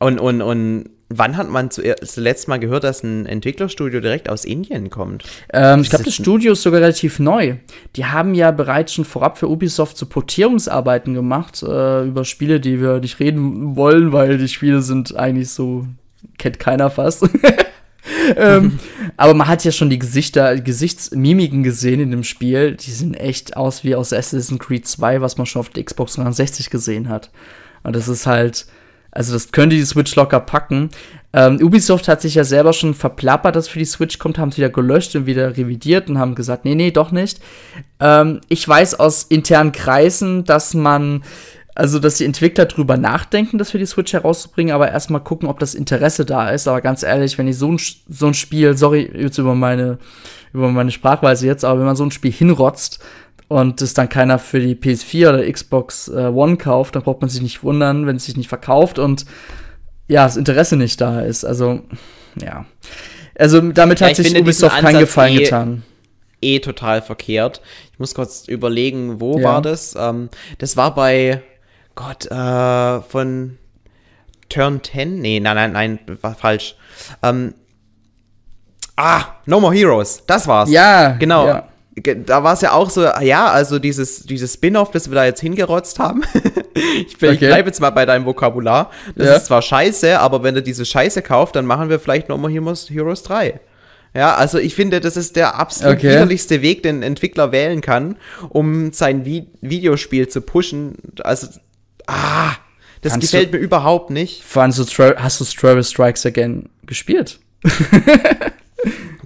Und, und, und wann hat man zuletzt mal gehört, dass ein Entwicklerstudio direkt aus Indien kommt? Ähm, ich glaube, das Studio ist sogar relativ neu. Die haben ja bereits schon vorab für Ubisoft so Portierungsarbeiten gemacht äh, über Spiele, die wir nicht reden wollen, weil die Spiele sind eigentlich so, kennt keiner fast. ähm, aber man hat ja schon die Gesichter, Gesichtsmimiken gesehen in dem Spiel. Die sehen echt aus wie aus Assassin's Creed 2, was man schon auf der Xbox 360 gesehen hat. Und das ist halt, also das könnte die Switch locker packen. Ähm, Ubisoft hat sich ja selber schon verplappert, dass für die Switch kommt, haben es wieder gelöscht und wieder revidiert und haben gesagt, nee, nee, doch nicht. Ähm, ich weiß aus internen Kreisen, dass man also, dass die Entwickler drüber nachdenken, das für die Switch herauszubringen, aber erstmal gucken, ob das Interesse da ist. Aber ganz ehrlich, wenn ich so ein, so ein Spiel, sorry jetzt über meine, über meine Sprachweise jetzt, aber wenn man so ein Spiel hinrotzt, und es dann keiner für die PS4 oder Xbox äh, One kauft, dann braucht man sich nicht wundern, wenn es sich nicht verkauft und ja, das Interesse nicht da ist. Also, ja. Also damit ja, hat sich Ubisoft keinen Gefallen eh, getan. Eh total verkehrt. Ich muss kurz überlegen, wo ja. war das? Ähm, das war bei Gott, äh, von Turn 10? Nee, nein, nein, nein, war falsch. Ähm, ah, No More Heroes, das war's. Ja. Genau. Ja. Da war es ja auch so, ja, also dieses, dieses Spin-off, das wir da jetzt hingerotzt haben. ich, okay. ich bleibe jetzt mal bei deinem Vokabular. Das ja. ist zwar scheiße, aber wenn du diese Scheiße kaufst, dann machen wir vielleicht No More Heroes, Heroes 3. Ja, also ich finde, das ist der absolut okay. widerlichste Weg, den ein Entwickler wählen kann, um sein Vi Videospiel zu pushen. Also ah, das Kannst gefällt du, mir überhaupt nicht. Vor hast du Travis Strikes Again gespielt?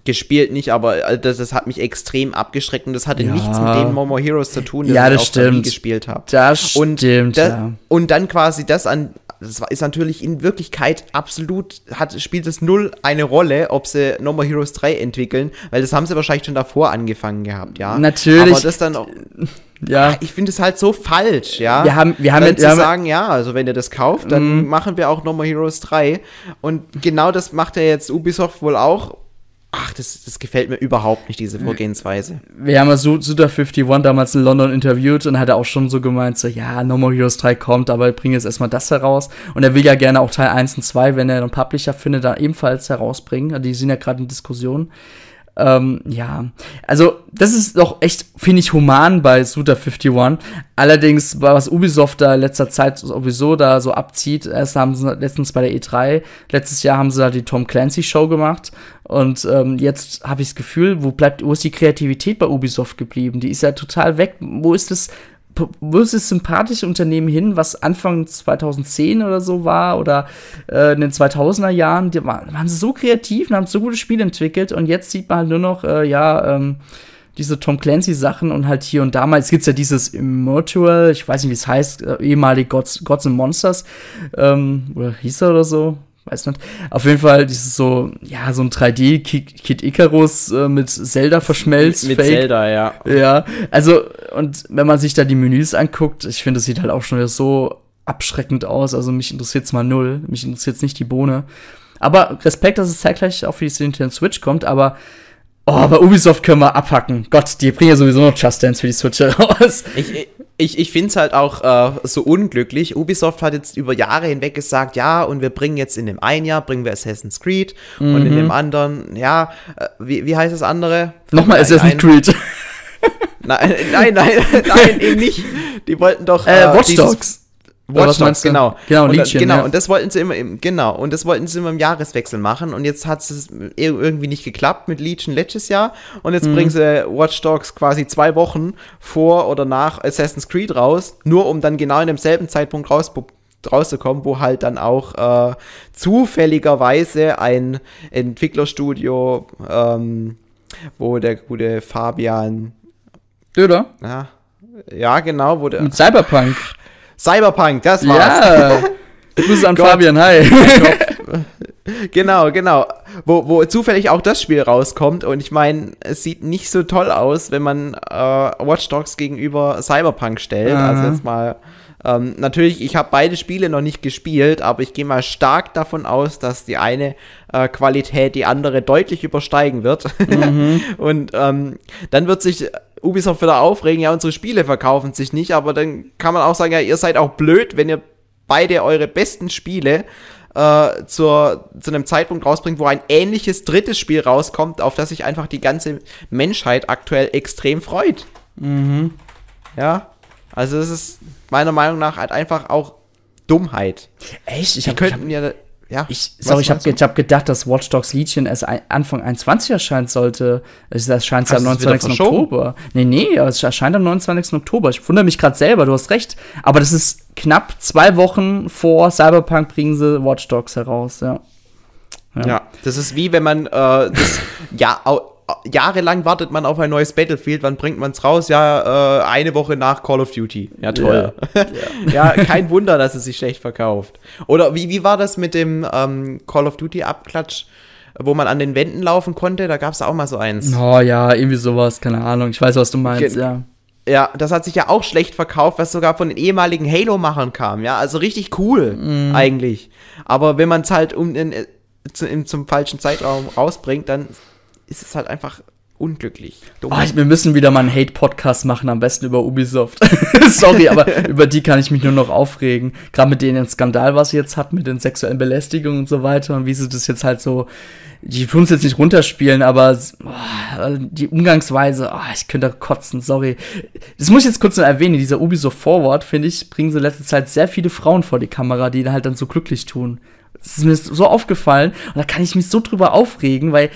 gespielt nicht, aber äh, das, das, hat mich extrem abgeschreckt und das hatte ja. nichts mit den Momo Heroes zu tun, die ja, ich das auch stimmt. gespielt habe. Das und stimmt. Da, ja. Und dann quasi das an das ist natürlich in Wirklichkeit absolut, hat, spielt es null eine Rolle, ob sie No More Heroes 3 entwickeln, weil das haben sie wahrscheinlich schon davor angefangen gehabt, ja. Natürlich. Aber das dann auch. Ja. Ah, ich finde es halt so falsch, ja. Wir haben, wir haben dann jetzt. Zu haben, sagen, ja, also wenn ihr das kauft, dann mhm. machen wir auch No More Heroes 3. Und genau das macht ja jetzt Ubisoft wohl auch ach, das, das gefällt mir überhaupt nicht, diese äh, Vorgehensweise. Wir haben ja so Suda51 damals in London interviewt und hat er auch schon so gemeint, so, ja, No More Heroes 3 kommt, aber bring jetzt erstmal das heraus. Und er will ja gerne auch Teil 1 und 2, wenn er einen Publisher findet, dann ebenfalls herausbringen. Die sind ja gerade in Diskussion. Ähm, ja, also das ist doch echt, finde ich, human bei Suda51. Allerdings, was Ubisoft da letzter Zeit sowieso da so abzieht, erst haben sie letztens bei der E3, letztes Jahr haben sie da die Tom Clancy Show gemacht und ähm, jetzt habe ich das Gefühl, wo bleibt, wo ist die Kreativität bei Ubisoft geblieben? Die ist ja total weg. Wo ist das, wo ist das sympathische Unternehmen hin, was Anfang 2010 oder so war oder äh, in den 2000er Jahren? Die waren, waren sie so kreativ und haben so gute Spiele entwickelt und jetzt sieht man halt nur noch, äh, ja, ähm, diese Tom Clancy-Sachen und halt hier und damals gibt es ja dieses Immortal, ich weiß nicht, wie es heißt, äh, ehemalig Gods, Gods and Monsters, ähm, oder hieß er oder so, weiß nicht. Auf jeden Fall dieses so, ja, so ein 3D Kid, Icarus äh, mit Zelda verschmelzt. Mit Fake. Zelda, ja. Ja, also, und wenn man sich da die Menüs anguckt, ich finde, das sieht halt auch schon wieder so abschreckend aus. Also mich interessiert's mal null. Mich interessiert's nicht die Bohne. Aber Respekt, dass es zeitgleich auch für die Nintendo Switch kommt, aber Oh, bei Ubisoft können wir abhacken. Gott, die bringen ja sowieso noch Just Dance für die Switch heraus. Ich, ich, ich finde es halt auch äh, so unglücklich. Ubisoft hat jetzt über Jahre hinweg gesagt, ja, und wir bringen jetzt in dem einen Jahr, bringen wir Assassin's Creed mhm. und in dem mhm. anderen, ja, äh, wie, wie heißt das andere? Nochmal Assassin's Creed. Nein, nein, nein, nein, eben nicht. Die wollten doch. Äh, äh Watch Dogs. Watch Dogs, genau. Genau, und, äh, Liedchen, genau, ja. und das wollten sie immer im, genau, und das wollten sie immer im Jahreswechsel machen und jetzt hat es irgendwie nicht geklappt mit Legion letztes Jahr und jetzt mhm. bringen sie äh, Watch Dogs quasi zwei Wochen vor oder nach Assassin's Creed raus, nur um dann genau in demselben Zeitpunkt raus, rauszukommen, wo halt dann auch äh, zufälligerweise ein Entwicklerstudio, ähm, wo der gute Fabian Döder? Ja, ja genau, wo der Mit Cyberpunk Cyberpunk, das war's. Ja. Grüße an Gott. Fabian, hi. genau, genau. Wo, wo zufällig auch das Spiel rauskommt. Und ich meine, es sieht nicht so toll aus, wenn man äh, Watch Dogs gegenüber Cyberpunk stellt. Aha. Also mhm. jetzt mal. Ähm, natürlich, ich habe beide Spiele noch nicht gespielt, aber ich gehe mal stark davon aus, dass die eine äh, Qualität die andere deutlich übersteigen wird. Mhm. Und ähm, dann wird sich Ubisoft wieder aufregen, ja, unsere Spiele verkaufen sich nicht, aber dann kann man auch sagen, ja, ihr seid auch blöd, wenn ihr beide eure besten Spiele äh, zur, zu einem Zeitpunkt rausbringt, wo ein ähnliches drittes Spiel rauskommt, auf das sich einfach die ganze Menschheit aktuell extrem freut. Mhm. Ja, also es ist meiner Meinung nach halt einfach auch Dummheit. Echt? Ich hab, die könnten ich hab, ja ja, ich, sorry, ich habe hab gedacht, dass Watch Dogs Legion erst Anfang 21 erscheinen sollte. Das erscheint am 29. Oktober. Nee, nee, es erscheint am 29. Oktober. Ich wundere mich gerade selber, du hast recht. Aber das ist knapp zwei Wochen vor Cyberpunk bringen sie Watch Dogs heraus, ja. Ja. ja. das ist wie wenn man äh, das ja jahrelang wartet man auf ein neues Battlefield, wann bringt man es raus? Ja, äh, eine Woche nach Call of Duty. Ja, toll. Ja, ja. ja kein Wunder, dass es sich schlecht verkauft. Oder wie, wie war das mit dem ähm, Call of Duty-Abklatsch? wo man an den Wänden laufen konnte, da gab es auch mal so eins. Oh ja, irgendwie sowas, keine Ahnung. Ich weiß, was du meinst, Ge ja. Ja, das hat sich ja auch schlecht verkauft, was sogar von den ehemaligen Halo-Machern kam, ja. Also richtig cool, mm. eigentlich. Aber wenn man es halt um in, äh, in, zum falschen Zeitraum rausbringt, dann ist es halt einfach unglücklich. Dumm. Oh, wir müssen wieder mal einen Hate-Podcast machen, am besten über Ubisoft. Sorry, aber über die kann ich mich nur noch aufregen. Gerade mit dem Skandal, was sie jetzt hatten, mit den sexuellen Belästigungen und so weiter und wie sie das jetzt halt so. Die tun es jetzt nicht runterspielen, aber oh, die Umgangsweise, oh, ich könnte kotzen, sorry. Das muss ich jetzt kurz noch erwähnen, dieser Ubisoft Forward, finde ich, bringen sie in letzter Zeit sehr viele Frauen vor die Kamera, die ihn halt dann so glücklich tun. Das ist mir so aufgefallen und da kann ich mich so drüber aufregen, weil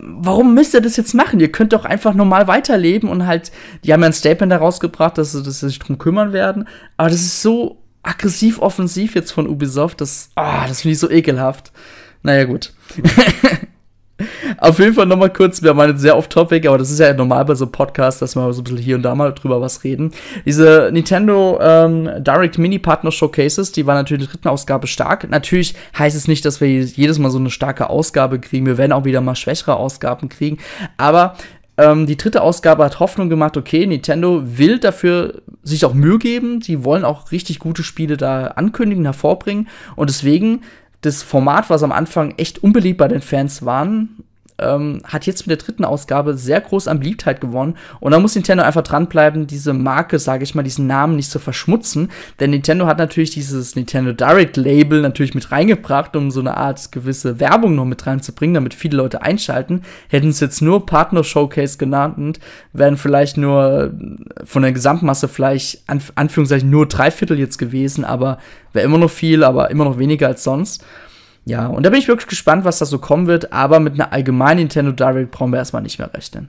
warum müsst ihr das jetzt machen? Ihr könnt doch einfach normal weiterleben und halt, die haben ja ein Statement daraus gebracht, dass sie, dass sie sich drum kümmern werden. Aber das ist so aggressiv offensiv jetzt von Ubisoft, das, ah, das finde ich so ekelhaft. Naja, gut. Auf jeden Fall nochmal kurz, wir meinen sehr off-topic, aber das ist ja normal bei so Podcasts, dass wir so ein bisschen hier und da mal drüber was reden. Diese Nintendo ähm, Direct Mini Partner Showcases, die waren natürlich in der dritten Ausgabe stark. Natürlich heißt es nicht, dass wir jedes Mal so eine starke Ausgabe kriegen. Wir werden auch wieder mal schwächere Ausgaben kriegen. Aber ähm, die dritte Ausgabe hat Hoffnung gemacht, okay, Nintendo will dafür sich auch Mühe geben. Die wollen auch richtig gute Spiele da ankündigen, hervorbringen. Und deswegen das Format, was am Anfang echt unbeliebt bei den Fans waren, ähm, hat jetzt mit der dritten Ausgabe sehr groß an Beliebtheit gewonnen. Und da muss Nintendo einfach dranbleiben, diese Marke, sage ich mal, diesen Namen nicht zu verschmutzen. Denn Nintendo hat natürlich dieses Nintendo Direct Label natürlich mit reingebracht, um so eine Art gewisse Werbung noch mit reinzubringen, damit viele Leute einschalten. Hätten es jetzt nur Partner Showcase genannt, wären vielleicht nur äh, von der Gesamtmasse vielleicht Anf Anführungszeichen nur drei Viertel jetzt gewesen, aber wäre immer noch viel, aber immer noch weniger als sonst. Ja, und da bin ich wirklich gespannt, was da so kommen wird, aber mit einer allgemeinen Nintendo Direct brauchen wir erstmal nicht mehr rechnen.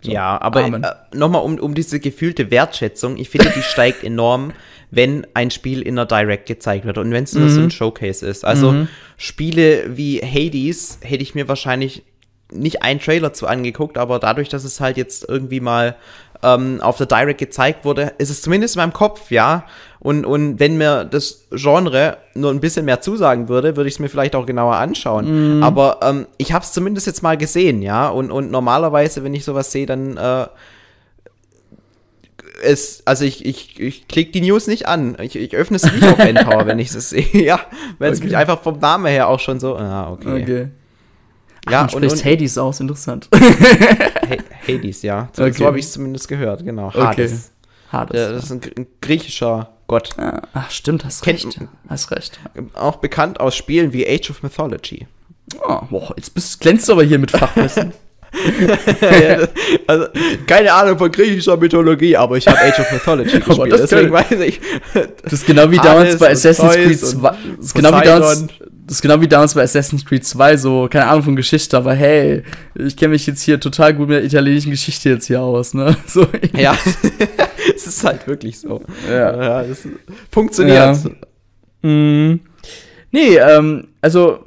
So, ja, aber äh, nochmal um, um diese gefühlte Wertschätzung. Ich finde, die steigt enorm, wenn ein Spiel in der Direct gezeigt wird und wenn es nur mhm. so ein mhm. Showcase ist. Also mhm. Spiele wie Hades hätte ich mir wahrscheinlich nicht einen Trailer zu angeguckt, aber dadurch, dass es halt jetzt irgendwie mal ähm, auf der Direct gezeigt wurde, ist es zumindest in meinem Kopf, ja. Und, und wenn mir das Genre nur ein bisschen mehr zusagen würde, würde ich es mir vielleicht auch genauer anschauen. Mm. Aber ähm, ich habe es zumindest jetzt mal gesehen, ja. Und, und normalerweise, wenn ich sowas sehe, dann äh, es, also ich, ich, ich klicke die News nicht an. Ich, ich öffne es nicht auf Endtower, wenn ich es sehe. Ja, wenn es okay. mich einfach vom Namen her auch schon so. Ah, okay. okay. Ja, Ach, und, und Hades aus, interessant. Hades, ja. So, okay. so habe ich es zumindest gehört, genau. Hades. Okay. Hades. Ja, das ist ein, ein griechischer Gott. Ach, stimmt, hast Kennt, recht. Hast recht. Auch bekannt aus Spielen wie Age of Mythology. Oh, boah, jetzt bist, glänzt du aber hier mit Fachwissen. also, keine Ahnung von griechischer Mythologie, aber ich habe Age of Mythology gespielt. deswegen weiß ich. Das ist genau wie damals bei Assassin's Creed 2. Genau wie damals das ist genau wie damals bei Assassin's Creed 2, so, keine Ahnung von Geschichte, aber hey, ich kenne mich jetzt hier total gut mit der italienischen Geschichte jetzt hier aus, ne? So, ja, es ist halt wirklich so. Ja. ja es funktioniert. Ja. Mhm. Nee, ähm, also,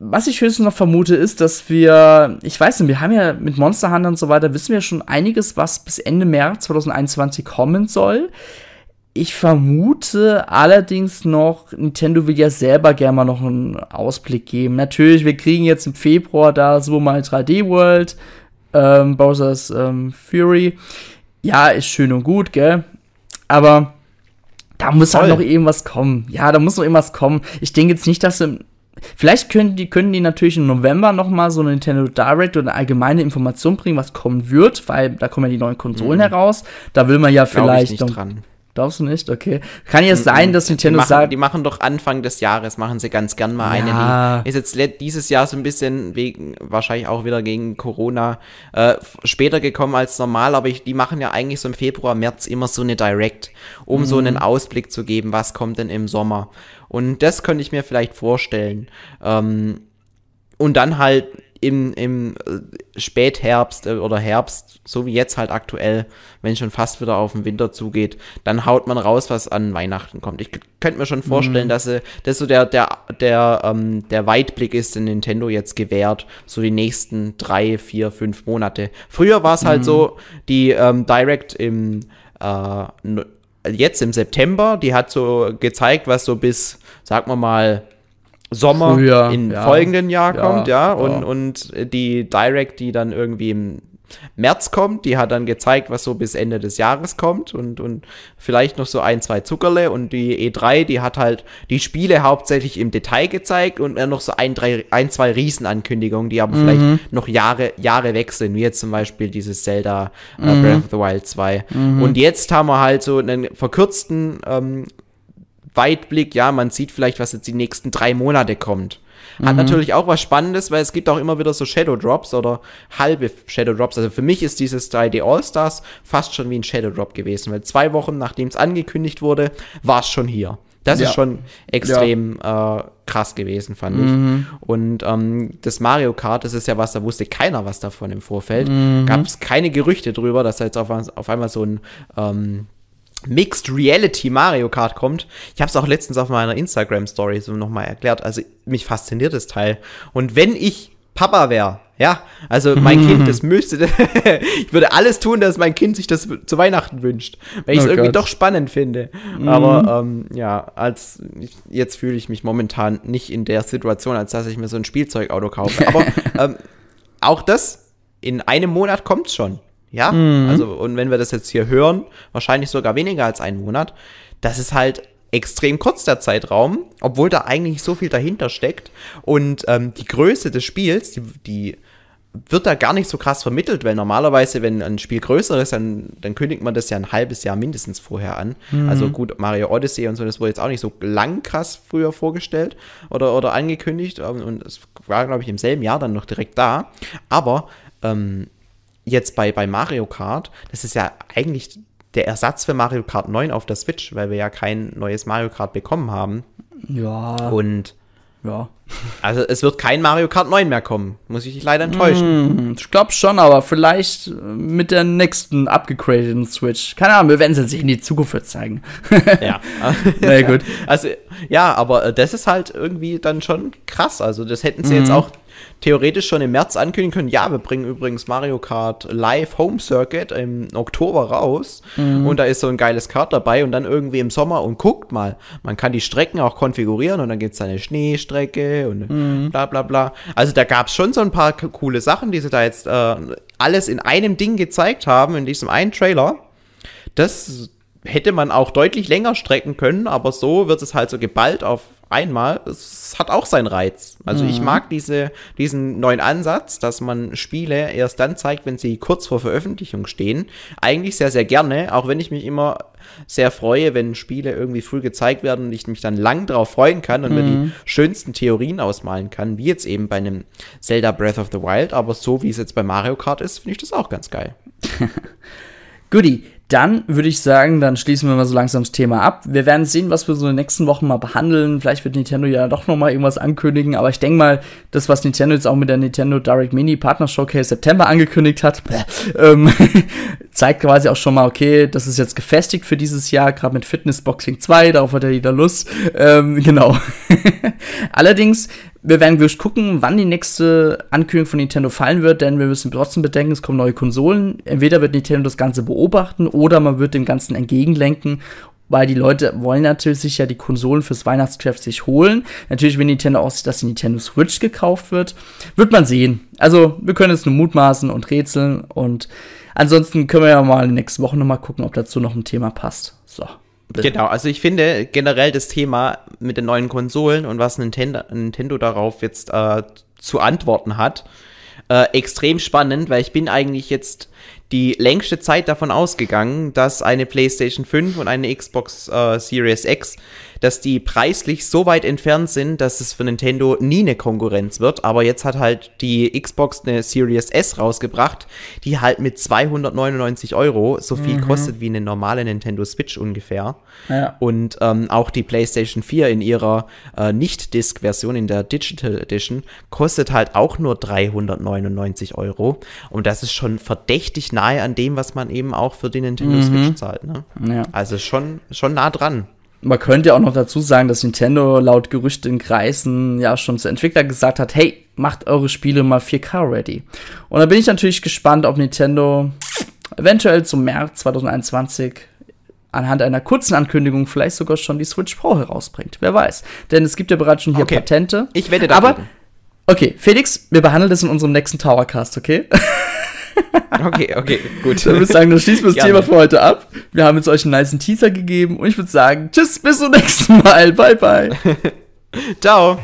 was ich höchstens noch vermute, ist, dass wir, ich weiß nicht, wir haben ja mit Monster Hunter und so weiter, wissen wir schon einiges, was bis Ende März 2021 kommen soll. Ich vermute allerdings noch, Nintendo will ja selber gerne mal noch einen Ausblick geben. Natürlich, wir kriegen jetzt im Februar da so mal 3D World, ähm, Bowser's ähm, Fury. Ja, ist schön und gut, gell? Aber da muss Toll. halt noch irgendwas kommen. Ja, da muss noch irgendwas kommen. Ich denke jetzt nicht, dass im Vielleicht können die, können die natürlich im November nochmal so eine Nintendo Direct oder eine allgemeine Information bringen, was kommen wird, weil da kommen ja die neuen Konsolen mhm. heraus. Da will man ja Glaub vielleicht. Ich nicht dran Darfst du nicht? Okay. Kann jetzt sein, dass Nintendo die machen, sagt. Die machen doch Anfang des Jahres, machen sie ganz gern mal ja. eine. Die ist jetzt dieses Jahr so ein bisschen wegen, wahrscheinlich auch wieder gegen Corona, äh, später gekommen als normal, aber ich, die machen ja eigentlich so im Februar, März immer so eine Direct, um mhm. so einen Ausblick zu geben, was kommt denn im Sommer. Und das könnte ich mir vielleicht vorstellen. Ähm, und dann halt im, im äh, Spätherbst äh, oder Herbst, so wie jetzt halt aktuell, wenn schon fast wieder auf den Winter zugeht, dann haut man raus, was an Weihnachten kommt. Ich könnte mir schon mhm. vorstellen, mhm. dass äh, das so der, der, der, ähm, der Weitblick ist, den Nintendo jetzt gewährt, so die nächsten drei, vier, fünf Monate. Früher war es halt mhm. halt so, die ähm, Direct im äh, jetzt im September, die hat so gezeigt, was so bis, sagen wir mal, Sommer Frühjahr, im ja. folgenden Jahr kommt, ja. Und, ja. und die Direct, die dann irgendwie im März kommt, die hat dann gezeigt, was so bis Ende des Jahres kommt und, und vielleicht noch so ein, zwei Zuckerle und die E3, die hat halt die Spiele hauptsächlich im Detail gezeigt und noch so ein, drei, ein zwei Riesenankündigungen, die aber mhm. vielleicht noch Jahre, Jahre weg sind, wie jetzt zum Beispiel dieses Zelda äh, mhm. Breath of the Wild 2. Mhm. Und jetzt haben wir halt so einen verkürzten ähm, Weitblick, ja, man sieht vielleicht, was jetzt die nächsten drei Monate kommt. Hat mhm. natürlich auch was Spannendes, weil es gibt auch immer wieder so Shadow Drops oder halbe Shadow Drops. Also für mich ist dieses 3D All-Stars fast schon wie ein Shadow Drop gewesen, weil zwei Wochen nachdem es angekündigt wurde, war es schon hier. Das ja. ist schon extrem ja. äh, krass gewesen, fand mhm. ich. Und ähm, das Mario Kart, das ist ja was, da wusste keiner was davon im Vorfeld. Mhm. Gab es keine Gerüchte drüber, dass da jetzt auf, auf einmal so ein ähm, Mixed Reality Mario Kart kommt. Ich habe es auch letztens auf meiner Instagram Story so nochmal erklärt. Also mich fasziniert das Teil. Und wenn ich Papa wäre, ja, also mein Kind, mhm. das müsste, ich würde alles tun, dass mein Kind sich das zu Weihnachten wünscht, weil ich es oh irgendwie Gott. doch spannend finde. Mhm. Aber ähm, ja, als jetzt fühle ich mich momentan nicht in der Situation, als dass ich mir so ein Spielzeugauto kaufe. Aber ähm, auch das in einem Monat kommt's schon ja? Mhm. Also, und wenn wir das jetzt hier hören, wahrscheinlich sogar weniger als einen Monat, das ist halt extrem kurz der Zeitraum, obwohl da eigentlich so viel dahinter steckt. Und ähm, die Größe des Spiels, die, die, wird da gar nicht so krass vermittelt, weil normalerweise, wenn ein Spiel größer ist, dann, dann kündigt man das ja ein halbes Jahr mindestens vorher an. Mhm. Also gut, Mario Odyssey und so, das wurde jetzt auch nicht so lang krass früher vorgestellt oder, oder angekündigt. Und es war, glaube ich, im selben Jahr dann noch direkt da. Aber ähm, jetzt bei, bei Mario Kart, das ist ja eigentlich der Ersatz für Mario Kart 9 auf der Switch, weil wir ja kein neues Mario Kart bekommen haben. Ja. Und ja. Also es wird kein Mario Kart 9 mehr kommen. Muss ich dich leider enttäuschen. Mm, ich glaube schon, aber vielleicht äh, mit der nächsten abgegradeten Switch. Keine Ahnung, wir werden es sich in die Zukunft zeigen. ja. Na gut. Also ja, aber äh, das ist halt irgendwie dann schon krass. Also das hätten sie mm. jetzt mhm. auch theoretisch schon im März ankündigen können, ja, wir bringen übrigens Mario Kart Live Home Circuit im Oktober raus mhm. und da ist so ein geiles Kart dabei und dann irgendwie im Sommer und guckt mal, man kann die Strecken auch konfigurieren und dann gibt es eine Schneestrecke und mhm. bla bla bla. Also da gab es schon so ein paar coole Sachen, die sie da jetzt äh, alles in einem Ding gezeigt haben, in diesem einen Trailer. Das hätte man auch deutlich länger strecken können, aber so wird es halt so geballt auf einmal, es hat auch seinen Reiz. Also mhm. ich mag diese, diesen neuen Ansatz, dass man Spiele erst dann zeigt, wenn sie kurz vor Veröffentlichung stehen. Eigentlich sehr, sehr gerne, auch wenn ich mich immer sehr freue, wenn Spiele irgendwie früh gezeigt werden und ich mich dann lang drauf freuen kann und mhm. mir die mhm. schönsten Theorien ausmalen kann, wie jetzt eben bei einem Zelda Breath of the Wild. Aber so wie es jetzt bei Mario Kart ist, finde ich das auch ganz geil. Goodie. Dann würde ich sagen, dann schließen wir mal so langsam das Thema ab. Wir werden sehen, was wir so in den nächsten Wochen mal behandeln. Vielleicht wird Nintendo ja doch nochmal irgendwas ankündigen, aber ich denke mal, das, was Nintendo jetzt auch mit der Nintendo Direct Mini Partner Showcase September angekündigt hat, ähm, zeigt quasi auch schon mal, okay, das ist jetzt gefestigt für dieses Jahr, gerade mit Fitness Boxing 2, darauf hat ja jeder Lust. Ähm, genau. Allerdings wir werden wirklich gucken, wann die nächste Ankündigung von Nintendo fallen wird, denn wir müssen trotzdem bedenken, es kommen neue Konsolen. Entweder wird Nintendo das Ganze beobachten oder man wird dem Ganzen entgegenlenken weil die Leute wollen natürlich sich ja die Konsolen fürs Weihnachtsgeschäft sich holen. Natürlich will Nintendo auch, dass die Nintendo Switch gekauft wird. Wird man sehen. Also, wir können jetzt nur mutmaßen und rätseln und ansonsten können wir ja mal in den nächsten Wochen nochmal gucken, ob dazu noch ein Thema passt. So. Genau, also ich finde generell das Thema mit den neuen Konsolen und was Nintendo, Nintendo darauf jetzt äh, zu antworten hat, äh, extrem spannend, weil ich bin eigentlich jetzt die längste Zeit davon ausgegangen, dass eine PlayStation 5 und eine Xbox äh, Series X, dass die preislich so weit entfernt sind, dass es für Nintendo nie eine Konkurrenz wird. Aber jetzt hat halt die Xbox eine Series S rausgebracht, die halt mit 299 Euro so viel mhm. kostet wie eine normale Nintendo Switch ungefähr. Ja. Und ähm, auch die PlayStation 4 in ihrer äh, Nicht-Disc-Version, in der Digital Edition, kostet halt auch nur 399 Euro. Und das ist schon verdächtig nah nahe an dem, was man eben auch für den Nintendo mhm. Switch zahlt. Ne? Ja. Also schon, schon nah dran. Man könnte ja auch noch dazu sagen, dass Nintendo laut Gerüchten in Kreisen ja schon zu Entwicklern gesagt hat, hey, macht eure Spiele mal 4K-ready. Und da bin ich natürlich gespannt, ob Nintendo eventuell zum März 2021 anhand einer kurzen Ankündigung vielleicht sogar schon die Switch Pro herausbringt. Wer weiß. Denn es gibt ja bereits schon hier okay. Patente. Ich werde da. Aber, okay, Felix, wir behandeln das in unserem nächsten Towercast, okay? Okay, okay, gut. Dann würde ich sagen, dann schließen wir das Thema für heute ab. Wir haben jetzt euch einen nice Teaser gegeben und ich würde sagen, tschüss, bis zum nächsten Mal. Bye, bye. Ciao.